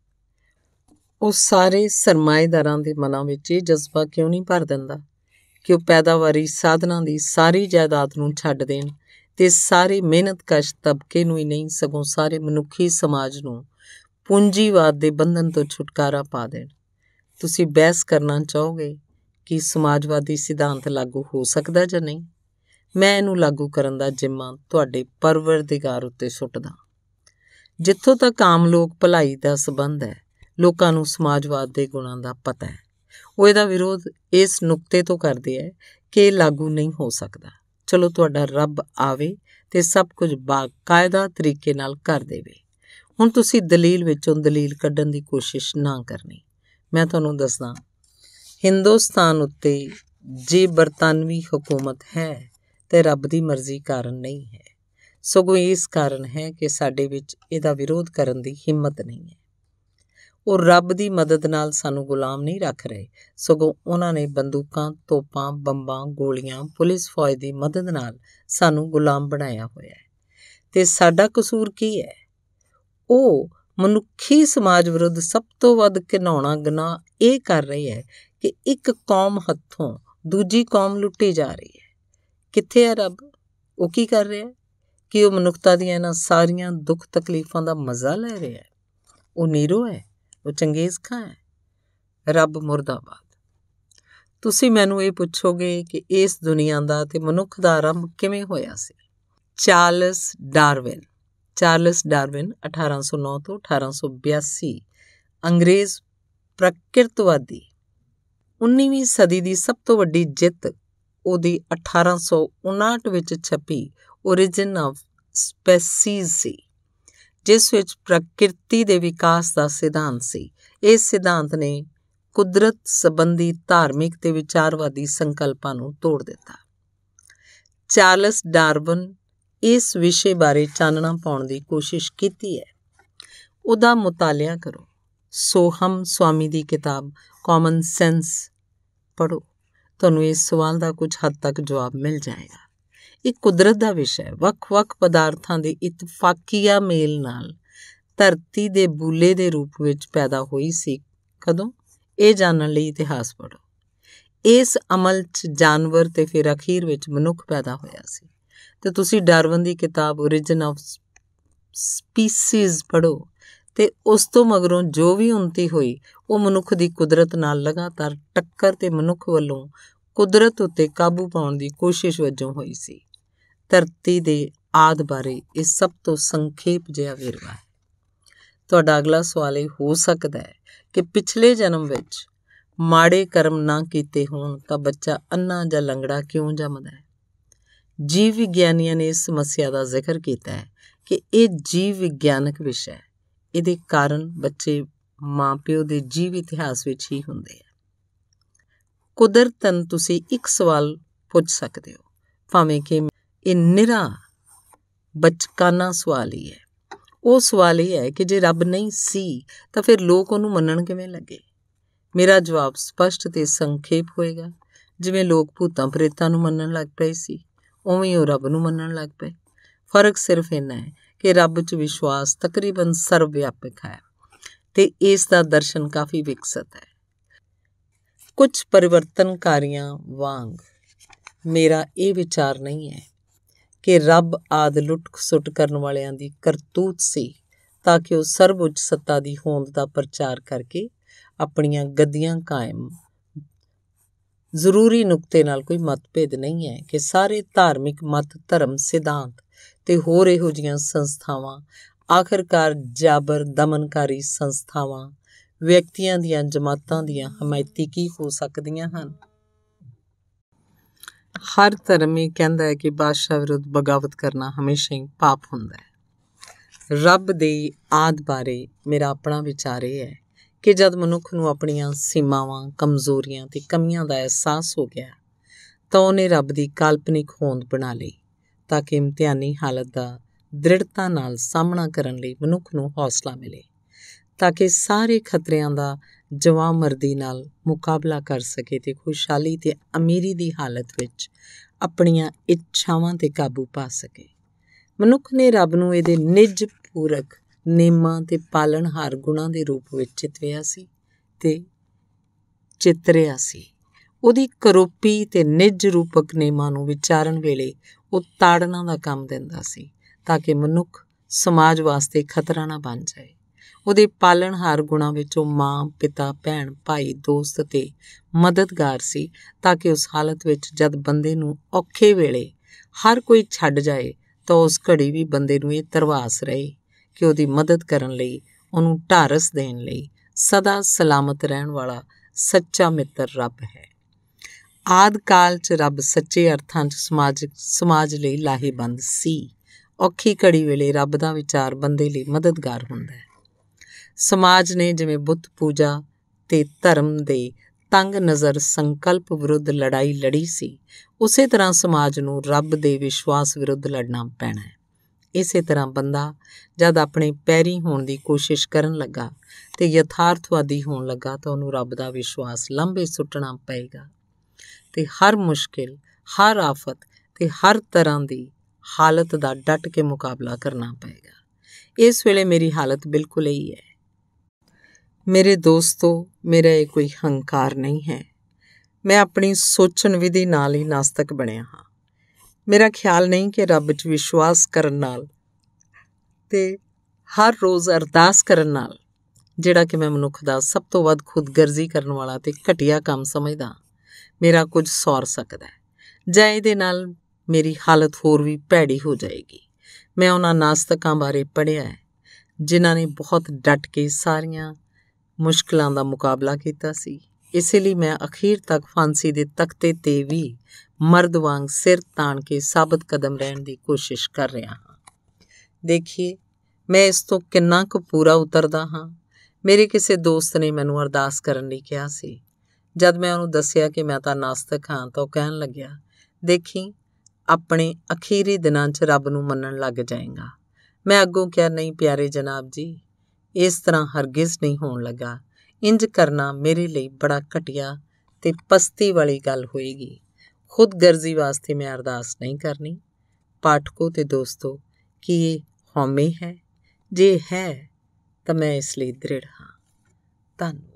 ਉਹ ਸਾਰੇ ਸਰਮਾਏਦਾਰਾਂ ਦੇ ਮਨਾਂ ਵਿੱਚ ਇਹ ਜਜ਼ਬਾ ਕਿਉਂ ਨਹੀਂ ਭਰ ਦਿੰਦਾ ਕਿ ਉਹ ਪੈਦਾਵਾਰੀ ਸਾਧਨਾਂ ਦੀ ਸਾਰੀ ਜਾਇਦਾਦ ਨੂੰ ਛੱਡ ਦੇਣ ਤੇ ਸਾਰੇ ਮਿਹਨਤਕਸ਼ ਤਬਕੇ ਨੂੰ ਹੀ ਨਹੀਂ ਸਗੋਂ ਸਾਰੇ ਮਨੁੱਖੀ ਸਮਾਜ ਨੂੰ ਪੂੰਜੀਵਾਦ ਦੇ ਬੰਧਨ ਤੋਂ ਛੁਟਕਾਰਾ ਪਾ ਦੇਣ ਤੁਸੀਂ ਬਹਿਸ ਕਰਨਾ ਚਾਹੋਗੇ ਕਿ ਸਮਾਜਵਾਦੀ ਸਿਧਾਂਤ ਲਾਗੂ ਹੋ ਸਕਦਾ ਜਾਂ ਨਹੀਂ ਮੈਂ ਇਹਨੂੰ ਲਾਗੂ ਕਰਨ ਦਾ ਜਿੰਮਾ ਤੁਹਾਡੇ ਪਰਵਰਦਿਗਾਰ ਉੱਤੇ ਸੁੱਟਦਾ ਜਿੱਥੋਂ ਤੱਕ ਆਮ ਲੋਕ ਭਲਾਈ ਦਾ ਸਬੰਧ ਹੈ ਲੋਕਾਂ ਨੂੰ ਸਮਾਜਵਾਦ ਦੇ ਗੁਣਾਂ ਦਾ ਪਤਾ ਹੈ ਉਹ ਇਹਦਾ ਵਿਰੋਧ ਇਸ ਨੁਕਤੇ ਤੋਂ ਕਰਦੇ ਹੈ ਕਿ ਇਹ ਲਾਗੂ ਨਹੀਂ ਹੋ ਸਕਦਾ ਚਲੋ ਤੁਹਾਡਾ ਰੱਬ ਆਵੇ ਤੇ ਸਭ ਕੁਝ ਬਾਕਾਇਦਾ ਤਰੀਕੇ ਨਾਲ ਕਰ ਦੇਵੇ ਹੁਣ ਤੁਸੀਂ ਦਲੀਲ ਵਿੱਚੋਂ ਦਲੀਲ ਕੱਢਣ ਦੀ ਕੋਸ਼ਿਸ਼ ਨਾ ਕਰਨੀ ਮੈਂ ਤੁਹਾਨੂੰ ਦੱਸਦਾ ਹਿੰਦੁਸਤਾਨ ਉੱਤੇ ਜੇ ਬਰਤਾਨਵੀ ਹਕੂਮਤ ਹੈ ਤੇ ਰੱਬ ਦੀ ਮਰਜ਼ੀ ਕਾਰਨ ਨਹੀਂ ਹੈ ਸਗੋਂ ਇਸ ਕਾਰਨ ਹੈ ਕਿ ਸਾਡੇ ਵਿੱਚ ਇਹਦਾ ਵਿਰੋਧ ਕਰਨ ਦੀ ਹਿੰਮਤ ਨਹੀਂ ਹੈ ਉਹ ਰੱਬ ਦੀ ਮਦਦ ਨਾਲ ਸਾਨੂੰ ਗੁਲਾਮ ਨਹੀਂ ਰੱਖ ਰਹੇ ਸਗੋਂ ਉਹਨਾਂ ਨੇ ਬੰਦੂਕਾਂ ਤੋਪਾਂ ਬੰਬਾਂ ਗੋਲੀਆਂ ਪੁਲਿਸ ਫੌਜ ਦੀ ਮਦਦ ਨਾਲ ਸਾਨੂੰ ਗੁਲਾਮ ਬਣਾਇਆ ਹੋਇਆ ਹੈ ਤੇ ਸਾਡਾ ਕਸੂਰ ਕੀ ਹੈ ਉਹ ਮਨੁੱਖੀ ਸਮਾਜ ਵਿਰੁੱਧ ਸਭ ਤੋਂ ਵੱਧ ਘਿਨਾਉਣਾ ਗੁਨਾਹ ਇਹ ਕਰ ਰਹੀ ਹੈ ਕਿ ਇੱਕ ਕੌਮ ਹੱਥੋਂ ਦੂਜੀ ਕੌਮ ਲੁੱਟੀ ਜਾ ਰਹੀ ਹੈ ਕਿੱਥੇ ਹੈ ਰੱਬ ਉਹ ਕੀ ਕਰ ਰਿਹਾ ਹੈ ਕਿ ਉਹ ਮਨੁੱਖਤਾ ਦੀਆਂ ਇਹਨਾਂ ਸਾਰੀਆਂ ਦੁੱਖ ਤਕਲੀਫਾਂ ਦਾ ਮਜ਼ਾ ਲੈ ਰਿਹਾ ਹੈ ਉਹ ਨੀਰੋ ਹੈ ਉਹ ਚੰਗੇਜ਼ ਖਾਂ ਹੈ ਰੱਬ ਮੁਰਦਾਬਾਦ ਤੁਸੀਂ ਮੈਨੂੰ ਇਹ ਪੁੱਛੋਗੇ ਕਿ ਇਸ ਦੁਨੀਆ ਦਾ ਤੇ ਮਨੁੱਖ ਦਾ ਆਰੰਭ ਕਿਵੇਂ ਹੋਇਆ ਸੀ ਚਾਰਲਸ ਡਾਰਵਿਨ ਚਾਰਲਸ ਡਾਰਵਿਨ 1809 ਤੋਂ 1882 ਅੰਗਰੇਜ਼ ਪ੍ਰਕਿਰਤਵਾਦੀ 19ਵੀਂ ਸਦੀ ਦੀ ਸਭ ਤੋਂ ਵੱਡੀ ਜਿੱਤ ਉਹਦੀ 1859 ਵਿੱਚ ਛਪੀ origin of species ਸੀ ਜਿਸ ਵਿੱਚ ਪ੍ਰਕਿਰਤੀ ਦੇ ਵਿਕਾਸ ਦਾ ਸਿਧਾਂਤ ਸੀ ਇਸ ਸਿਧਾਂਤ ਨੇ ਕੁਦਰਤ ਸੰਬੰਧੀ ਧਾਰਮਿਕ ਤੇ ਵਿਚਾਰਵਾਦੀ ਸੰਕਲਪਾਂ ਨੂੰ ਤੋੜ ਦਿੱਤਾ ਚਾਰਲਸ ਡਾਰਵਨ ਇਸ ਵਿਸ਼ੇ ਬਾਰੇ ਚਾਨਣਾ ਪਾਉਣ ਦੀ ਕੋਸ਼ਿਸ਼ ਕੀਤੀ ਹੈ ਉਹਦਾ ਮੁਤਾਲਿਆ ਕਰੋ ਸੋਹਮ ਸਵਾਮੀ ਦੀ ਕਿਤਾਬ ਕਾਮਨ ਸੈਂਸ ਪੜੋ ਤੁਹਾਨੂੰ ਇਸ ਸਵਾਲ ਦਾ ਕੁਝ ਹੱਦ ਤੱਕ ਜਵਾਬ ਮਿਲ ਜਾਏਗਾ ਇਹ ਕੁਦਰਤ ਦਾ ਵਿਸ਼ਾ ਹੈ ਵੱਖ-ਵੱਖ ਪਦਾਰਥਾਂ ਦੇ ਇਤਫਾਕੀਆ ਮੇਲ ਨਾਲ ਧਰਤੀ ਦੇ ਬੂਲੇ ਦੇ ਰੂਪ ਵਿੱਚ ਪੈਦਾ ਹੋਈ ਸੀ ਕਦੋਂ ਇਹ ਜਾਣਨ ਲਈ ਇਤਿਹਾਸ ਪੜੋ ਇਸ ਅਮਲ 'ਚ ਜਾਨਵਰ ਤੇ ਫਿਰ ਅਖੀਰ ਵਿੱਚ ਮਨੁੱਖ ਪੈਦਾ ਹੋਇਆ ਸੀ ਤੇ ਤੁਸੀਂ ਡਾਰਵਨ ਦੀ ਕਿਤਾਬ origin of species ਪੜੋ ਤੇ ਉਸ ਤੋਂ ਮਗਰੋਂ ਜੋ ਵੀ ਉਨਤੀ ਹੋਈ ਉਹ ਮਨੁੱਖ ਦੀ ਕੁਦਰਤ ਨਾਲ ਲਗਾਤਾਰ ਟੱਕਰ ਤੇ ਮਨੁੱਖ ਵੱਲੋਂ ਕੁਦਰਤ ਉੱਤੇ ਕਾਬੂ ਪਾਉਣ ਦੀ ਕੋਸ਼ਿਸ਼ ਵਜੋਂ ਹੋਈ ਸੀ ਧਰਤੀ ਦੇ ਆਦ ਬਾਰੇ ਇਹ ਸਭ ਤੋਂ ਸੰਖੇਪ ਜਿਹਾ ਵੇਰਵਾ ਹੈ ਤੁਹਾਡਾ ਅਗਲਾ ਸਵਾਲ ਇਹ ਹੋ ਸਕਦਾ ਹੈ ਕਿ ਪਿਛਲੇ ਜਨਮ ਵਿੱਚ ਮਾੜੇ ਕਰਮ ਨਾ ਕੀਤੇ ਹੋਣ ਤਾਂ ਬੱਚਾ ਅੰਨਾ ਜਾਂ ਲੰਗੜਾ ਕਿਉਂ ਜੰਮਦਾ ਹੈ ਜੀਵ ਵਿਗਿਆਨੀਆਂ ਨੇ ਇਸ ਸਮੱਸਿਆ ਦਾ ਜ਼ਿਕਰ ਕੀਤਾ ਹੈ ਕਿ ਇਹ ਜੀਵ ਵਿਗਿਆਨਕ ਵਿਸ਼ਾ ਹੈ ਇਹਦੇ ਕਾਰਨ ਬੱਚੇ ਮਾਪਿਓ ਦੇ ਜੀਵ ਇਤਿਹਾਸ ਵਿੱਚ ਹੀ ਹੁੰਦੇ ਆ ਕੁਦਰਤਨ ਤੁਸੀਂ ਇੱਕ ਸਵਾਲ ਪੁੱਛ ਸਕਦੇ ਹੋ ਭਾਵੇਂ ਕਿ ਇਹ ਨਿਰਾ ਬਚਕਾਨਾ ਸਵਾਲ ਹੀ ਹੈ ਉਹ ਸਵਾਲ ਇਹ ਹੈ ਕਿ ਜੇ ਰੱਬ ਨਹੀਂ ਸੀ ਤਾਂ ਫਿਰ ਲੋਕ ਉਹਨੂੰ ਮੰਨਣ ਕਿਵੇਂ ਲੱਗੇ ਮੇਰਾ ਜਵਾਬ ਸਪਸ਼ਟ ਤੇ ਸੰਖੇਪ ਹੋਏਗਾ ਜਿਵੇਂ ਲੋਕ ਭੂਤਾਂ ਪ੍ਰੇਤਾਂ ਨੂੰ ਮੰਨਣ ਲੱਗ ਪਏ ਸੀ ਉਵੇਂ ਉਹ ਰੱਬ ਨੂੰ ਮੰਨਣ ਲੱਗ ਪਏ ਫਰਕ ਸਿਰਫ ਇਹਨਾਂ ਹੈ ਕਿ ਰੱਬ 'ਚ ਵਿਸ਼ਵਾਸ ਤਕਰੀਬਨ ਸਰਵ ਵਿਆਪਕ ਹੈ ਤੇ ਇਸ ਦਾ ਦਰਸ਼ਨ ਕਾਫੀ ਵਿਕਸਿਤ ਹੈ ਕੁਝ ਪਰਿਵਰਤਨਕਾਰੀਆਂ ਵਾਂਗ ਮੇਰਾ ਇਹ ਵਿਚਾਰ ਨਹੀਂ ਹੈ ਕਿ ਰੱਬ ਆਦ ਲੁੱਟ ਸੁੱਟ ਕਰਨ ਵਾਲਿਆਂ ਦੀ ਕਰਤੂਤ ਸੀ ਤਾਂ ਕਿ ਉਹ ਸਰਵਉੱਚ ਸੱਤਾ ਦੀ ਹੋਂਦ ਦਾ ਪ੍ਰਚਾਰ ਕਰਕੇ ਆਪਣੀਆਂ ਗੱਦੀਆਂ ਕਾਇਮ ਜ਼ਰੂਰੀ ਨੁਕਤੇ ਨਾਲ ਕੋਈ ਮਤਭੇਦ ਨਹੀਂ ਹੈ ਕਿ ਸਾਰੇ ਧਾਰਮਿਕ ਮਤ ਧਰਮ ਸਿਧਾਂਤ ਤੇ ਹੋਰ ਇਹੋ ਜੀਆਂ ਸੰਸਥਾਵਾਂ ਆਖਰਕਾਰ ਜਾਬਰ ਦਮਨਕਾਰੀ ਸੰਸਥਾਵਾਂ ਵਿਅਕਤੀਆਂ ਦੀਆਂ ਜਮਾਤਾਂ ਦੀਆਂ ਹਮਾਇਤੀ ਕੀ ਹੋ ਸਕਦੀਆਂ ਹਨ ਹਰ ਧਰਮ ਇਹ ਕਹਿੰਦਾ ਹੈ ਕਿ ਬਾਦਸ਼ਾਹ ਵਿਰੁੱਧ ਬਗਾਵਤ ਕਰਨਾ ਹਮੇਸ਼ਾ ਹੀ ਪਾਪ ਹੁੰਦਾ ਹੈ ਰੱਬ ਦੇ ਆਦ ਬਾਰੇ ਮੇਰਾ ਆਪਣਾ ਵਿਚਾਰ ਇਹ ਹੈ ਕਿ ਜਦ ਮਨੁੱਖ ਨੂੰ ਆਪਣੀਆਂ ਸੀਮਾਵਾਂ ਕਮਜ਼ੋਰੀਆਂ ਤੇ ਕਮੀਆਂ ਦਾ ਅਹਿਸਾਸ ਹੋ ਗਿਆ ਤਾਂ ਉਹਨੇ ਰੱਬ ਦੀ ਕਾਲਪਨਿਕ ਹੋਂਦ ਬਣਾ ਲਈ ਤਾਂ ਕਿ ਇਮਤਿਹਾਨੀ ਹਾਲਤ ਦਾ ਦ੍ਰਿੜਤਾ ਨਾਲ ਸਾਹਮਣਾ ਕਰਨ ਲਈ ਮਨੁੱਖ ਨੂੰ ਹੌਸਲਾ ਮਿਲੇ ਤਾਂ ਕਿ ਸਾਰੇ ਖਤਰਿਆਂ ਦਾ ਜਵਾਂ ਮਰਦੀ ਨਾਲ ਮੁਕਾਬਲਾ ਕਰ ਸਕੇ ਤੇ ਖੁਸ਼ਹਾਲੀ ਤੇ ਅਮੀਰੀ ਦੀ ਹਾਲਤ ਵਿੱਚ ਆਪਣੀਆਂ ਇੱਛਾਵਾਂ ਤੇ ਕਾਬੂ ਪਾ ਸਕੇ ਮਨੁੱਖ ਨੇ ਰੱਬ ਨੂੰ ਇਹਦੇ ਨਿਜ ਪੂਰਕ ਨੇਮਾਂ ਤੇ ਪਾਲਣਹਾਰ ਗੁਣਾਂ ਦੇ ਰੂਪ ਵਿੱਚ ਚਿਤਵਿਆ ਸੀ ਤੇ ਚਿਤਰਿਆ ਸੀ ਉਹਦੀ ਕਰੋਪੀ ਤੇ ਨਿਜ ਰੂਪਕ ਨੇਮਾਂ ਨੂੰ ਵਿਚਾਰਨ ਵੇਲੇ ਉਹ ਤਾੜਨਾ ਦਾ ਕੰਮ ਦਿੰਦਾ ਸੀ ਤਾਂ ਕਿ ਮਨੁੱਖ ਸਮਾਜ ਵਾਸਤੇ ਖਤਰਾ ਨਾ ਬਣ ਜਾਏ ਉਹਦੇ ਪਾਲਣਹਾਰ ਗੁਣਾ ਵਿੱਚੋਂ ਮਾਂ ਪਿਤਾ ਭੈਣ ਭਾਈ ਦੋਸਤ ਤੇ ਮਦਦਗਾਰ ਸੀ ਤਾਂ ਕਿ ਉਸ ਹਾਲਤ ਵਿੱਚ ਜਦ ਬੰਦੇ ਨੂੰ ਔਖੇ ਵੇਲੇ ਹਰ ਕੋਈ ਛੱਡ ਜਾਏ ਤਾਂ ਉਸ ਘੜੀ ਵੀ ਬੰਦੇ ਨੂੰ ਇਹ ਤਰਵਾਸ ਰਹੇ ਕਿ ਉਹਦੀ ਮਦਦ ਕਰਨ ਲਈ ਉਹਨੂੰ ਢਾਰਸ ਦੇਣ ਲਈ ਸਦਾ ਸਲਾਮਤ ਰਹਿਣ ਵਾਲਾ ਸੱਚਾ ਮਿੱਤਰ ਰੱਬ ਹੈ ਆਦ ਕਾਲ 'ਚ ਰੱਬ ਸੱਚੇ ਅਰਥਾਂ 'ਚ ਸਮਾਜਿਕ ਸਮਾਜ ਲਈ ਲਾਹੇਬੰਦ ਸੀ ਔਖੀ ਘੜੀ ਵੇਲੇ ਰੱਬ ਦਾ ਵਿਚਾਰ ਬੰਦੇ ਲਈ ਮਦਦਗਾਰ ਹੁੰਦਾ ਹੈ ਸਮਾਜ ਨੇ ਜਿਵੇਂ ਬੁੱਤ ਪੂਜਾ ਤੇ ਧਰਮ ਦੇ ਤੰਗ ਨਜ਼ਰ ਸੰਕਲਪ ਵਿਰੁੱਧ ਲੜਾਈ ਲੜੀ ਸੀ ਉਸੇ ਤਰ੍ਹਾਂ ਸਮਾਜ ਨੂੰ ਰੱਬ ਦੇ ਵਿਸ਼ਵਾਸ ਵਿਰੁੱਧ ਲੜਨਾ ਪੈਣਾ ਹੈ ਇਸੇ ਤਰ੍ਹਾਂ ਬੰਦਾ ਜਦ ਆਪਣੇ ਪੈਰੀ ਹੋਣ ਦੀ ਕੋਸ਼ਿਸ਼ ਕਰਨ ਲੱਗਾ ਤੇ ਯਥਾਰਥਵਾਦੀ ਹੋਣ ਲੱਗਾ ਤਾਂ ਉਹਨੂੰ ਰੱਬ ਦਾ ਵਿਸ਼ਵਾਸ ਲੰਬੇ ਸੁੱਟਣਾ ਪਏਗਾ ਤੇ ਹਰ ਮੁਸ਼ਕਿਲ ਹਰ ਆਫਤ ਤੇ ਹਰ ਤਰ੍ਹਾਂ ਦੀ ਹਾਲਤ ਦਾ ਡਟ ਕੇ ਮੁਕਾਬਲਾ ਕਰਨਾ ਪਏਗਾ ਇਸ ਵੇਲੇ ਮੇਰੀ ਹਾਲਤ ਬਿਲਕੁਲ ਇਹੀ ਹੈ ਮੇਰੇ ਦੋਸਤੋ ਮੇਰਾ ਇਹ ਕੋਈ ਹੰਕਾਰ ਨਹੀਂ ਹੈ ਮੈਂ ਆਪਣੀ ਸੋਚਣ ਵਿਧੀ ਨਾਲ ਹੀ ਨਾਸਤਕ ਬਣਿਆ ਹਾਂ ਮੇਰਾ ਖਿਆਲ ਨਹੀਂ ਕਿ ਰੱਬ 'ਚ ਵਿਸ਼ਵਾਸ ਕਰਨ ਨਾਲ ਤੇ ਹਰ ਰੋਜ਼ ਅਰਦਾਸ ਕਰਨ ਨਾਲ ਜਿਹੜਾ ਕਿ ਮੈਂ ਮਨੁੱਖ ਦਾ ਸਭ ਤੋਂ ਵੱਧ ਖੁਦਗਰਜ਼ੀ ਕਰਨ ਵਾਲਾ ਤੇ ਘਟੀਆ ਕੰਮ ਸਮਝਦਾ ਮੇਰਾ ਕੁਝ ਸੌਰ ਸਕਦਾ ਹੈ ਜਾਂ ਇਹਦੇ ਨਾਲ ਮੇਰੀ ਹਾਲਤ ਹੋਰ ਵੀ ਭੈੜੀ ਹੋ ਜਾਏਗੀ ਮੈਂ ਉਹਨਾਂ ਨਾਸਤਕਾਂ ਬਾਰੇ ਪੜਿਆ ਹੈ ਜਿਨ੍ਹਾਂ ਨੇ ਬਹੁਤ ਡਟ ਕੇ ਸਾਰੀਆਂ ਮੁਸ਼ਕਲਾਂ ਦਾ ਮੁਕਾਬਲਾ ਕੀਤਾ ਸੀ ਇਸੇ ਲਈ ਮੈਂ ਅਖੀਰ ਤੱਕ ਫਾਂਸੀ ਦੇ ਤਖਤੇ ਤੇ ਵੀ ਮਰਦ ਵਾਂਗ ਸਿਰ ਤਾਣ ਕੇ ਸਾਬਤ ਕਦਮ ਰਹਿਣ ਦੀ ਕੋਸ਼ਿਸ਼ ਕਰ ਰਿਹਾ ਹਾਂ ਦੇਖੀਏ ਮੈਂ ਇਸ ਤੋਂ ਕਿੰਨਾ ਕੁ ਪੂਰਾ ਉਤਰਦਾ ਹਾਂ ਮੇਰੇ ਕਿਸੇ ਦੋਸਤ ਨੇ ਮੈਨੂੰ ਅਰਦਾਸ ਕਰਨ ਲਈ ਕਿਹਾ ਸੀ ਜਦ ਮੈਂ ਉਹਨੂੰ ਦੱਸਿਆ ਕਿ ਮੈਂ ਤਾਂ ਨਾਸਤਕ ਹਾਂ ਤਾਂ ਉਹ ਕਹਿਣ ਲੱਗਿਆ ਦੇਖੀ ਆਪਣੇ ਅਖੀਰੀ ਦਿਨਾਂ 'ਚ ਰੱਬ ਨੂੰ ਮੰਨਣ ਲੱਗ ਜਾਏਗਾ ਮੈਂ ਅੱਗੋਂ ਕਿਹਾ ਨਹੀਂ ਪਿਆਰੇ ਜਨਾਬ ਜੀ ਇਸ ਤਰ੍ਹਾਂ ਹਰਗਿਜ਼ ਨਹੀਂ ਹੋਣ ਲੱਗਾ ਇੰਜ ਕਰਨਾ ਮੇਰੇ ਲਈ ਬੜਾ ਘਟਿਆ ਤੇ ਪਸਤੀ ਵਾਲੀ ਗੱਲ ਹੋਏਗੀ ਖੁਦਗਰਜ਼ੀ ਵਾਸਤੇ ਮੈਂ ਅਰਦਾਸ ਨਹੀਂ ਕਰਨੀ ਪਾਠਕੋ ਤੇ ਦੋਸਤੋ ਕੀ ਇਹ ਹਉਮੈ ਹੈ ਜੇ ਹੈ ਤਾਂ ਮੈਂ ਇਸ ਲਈ ਦ੍ਰਿੜ ਹਾਂ ਧੰਨਵਾਦ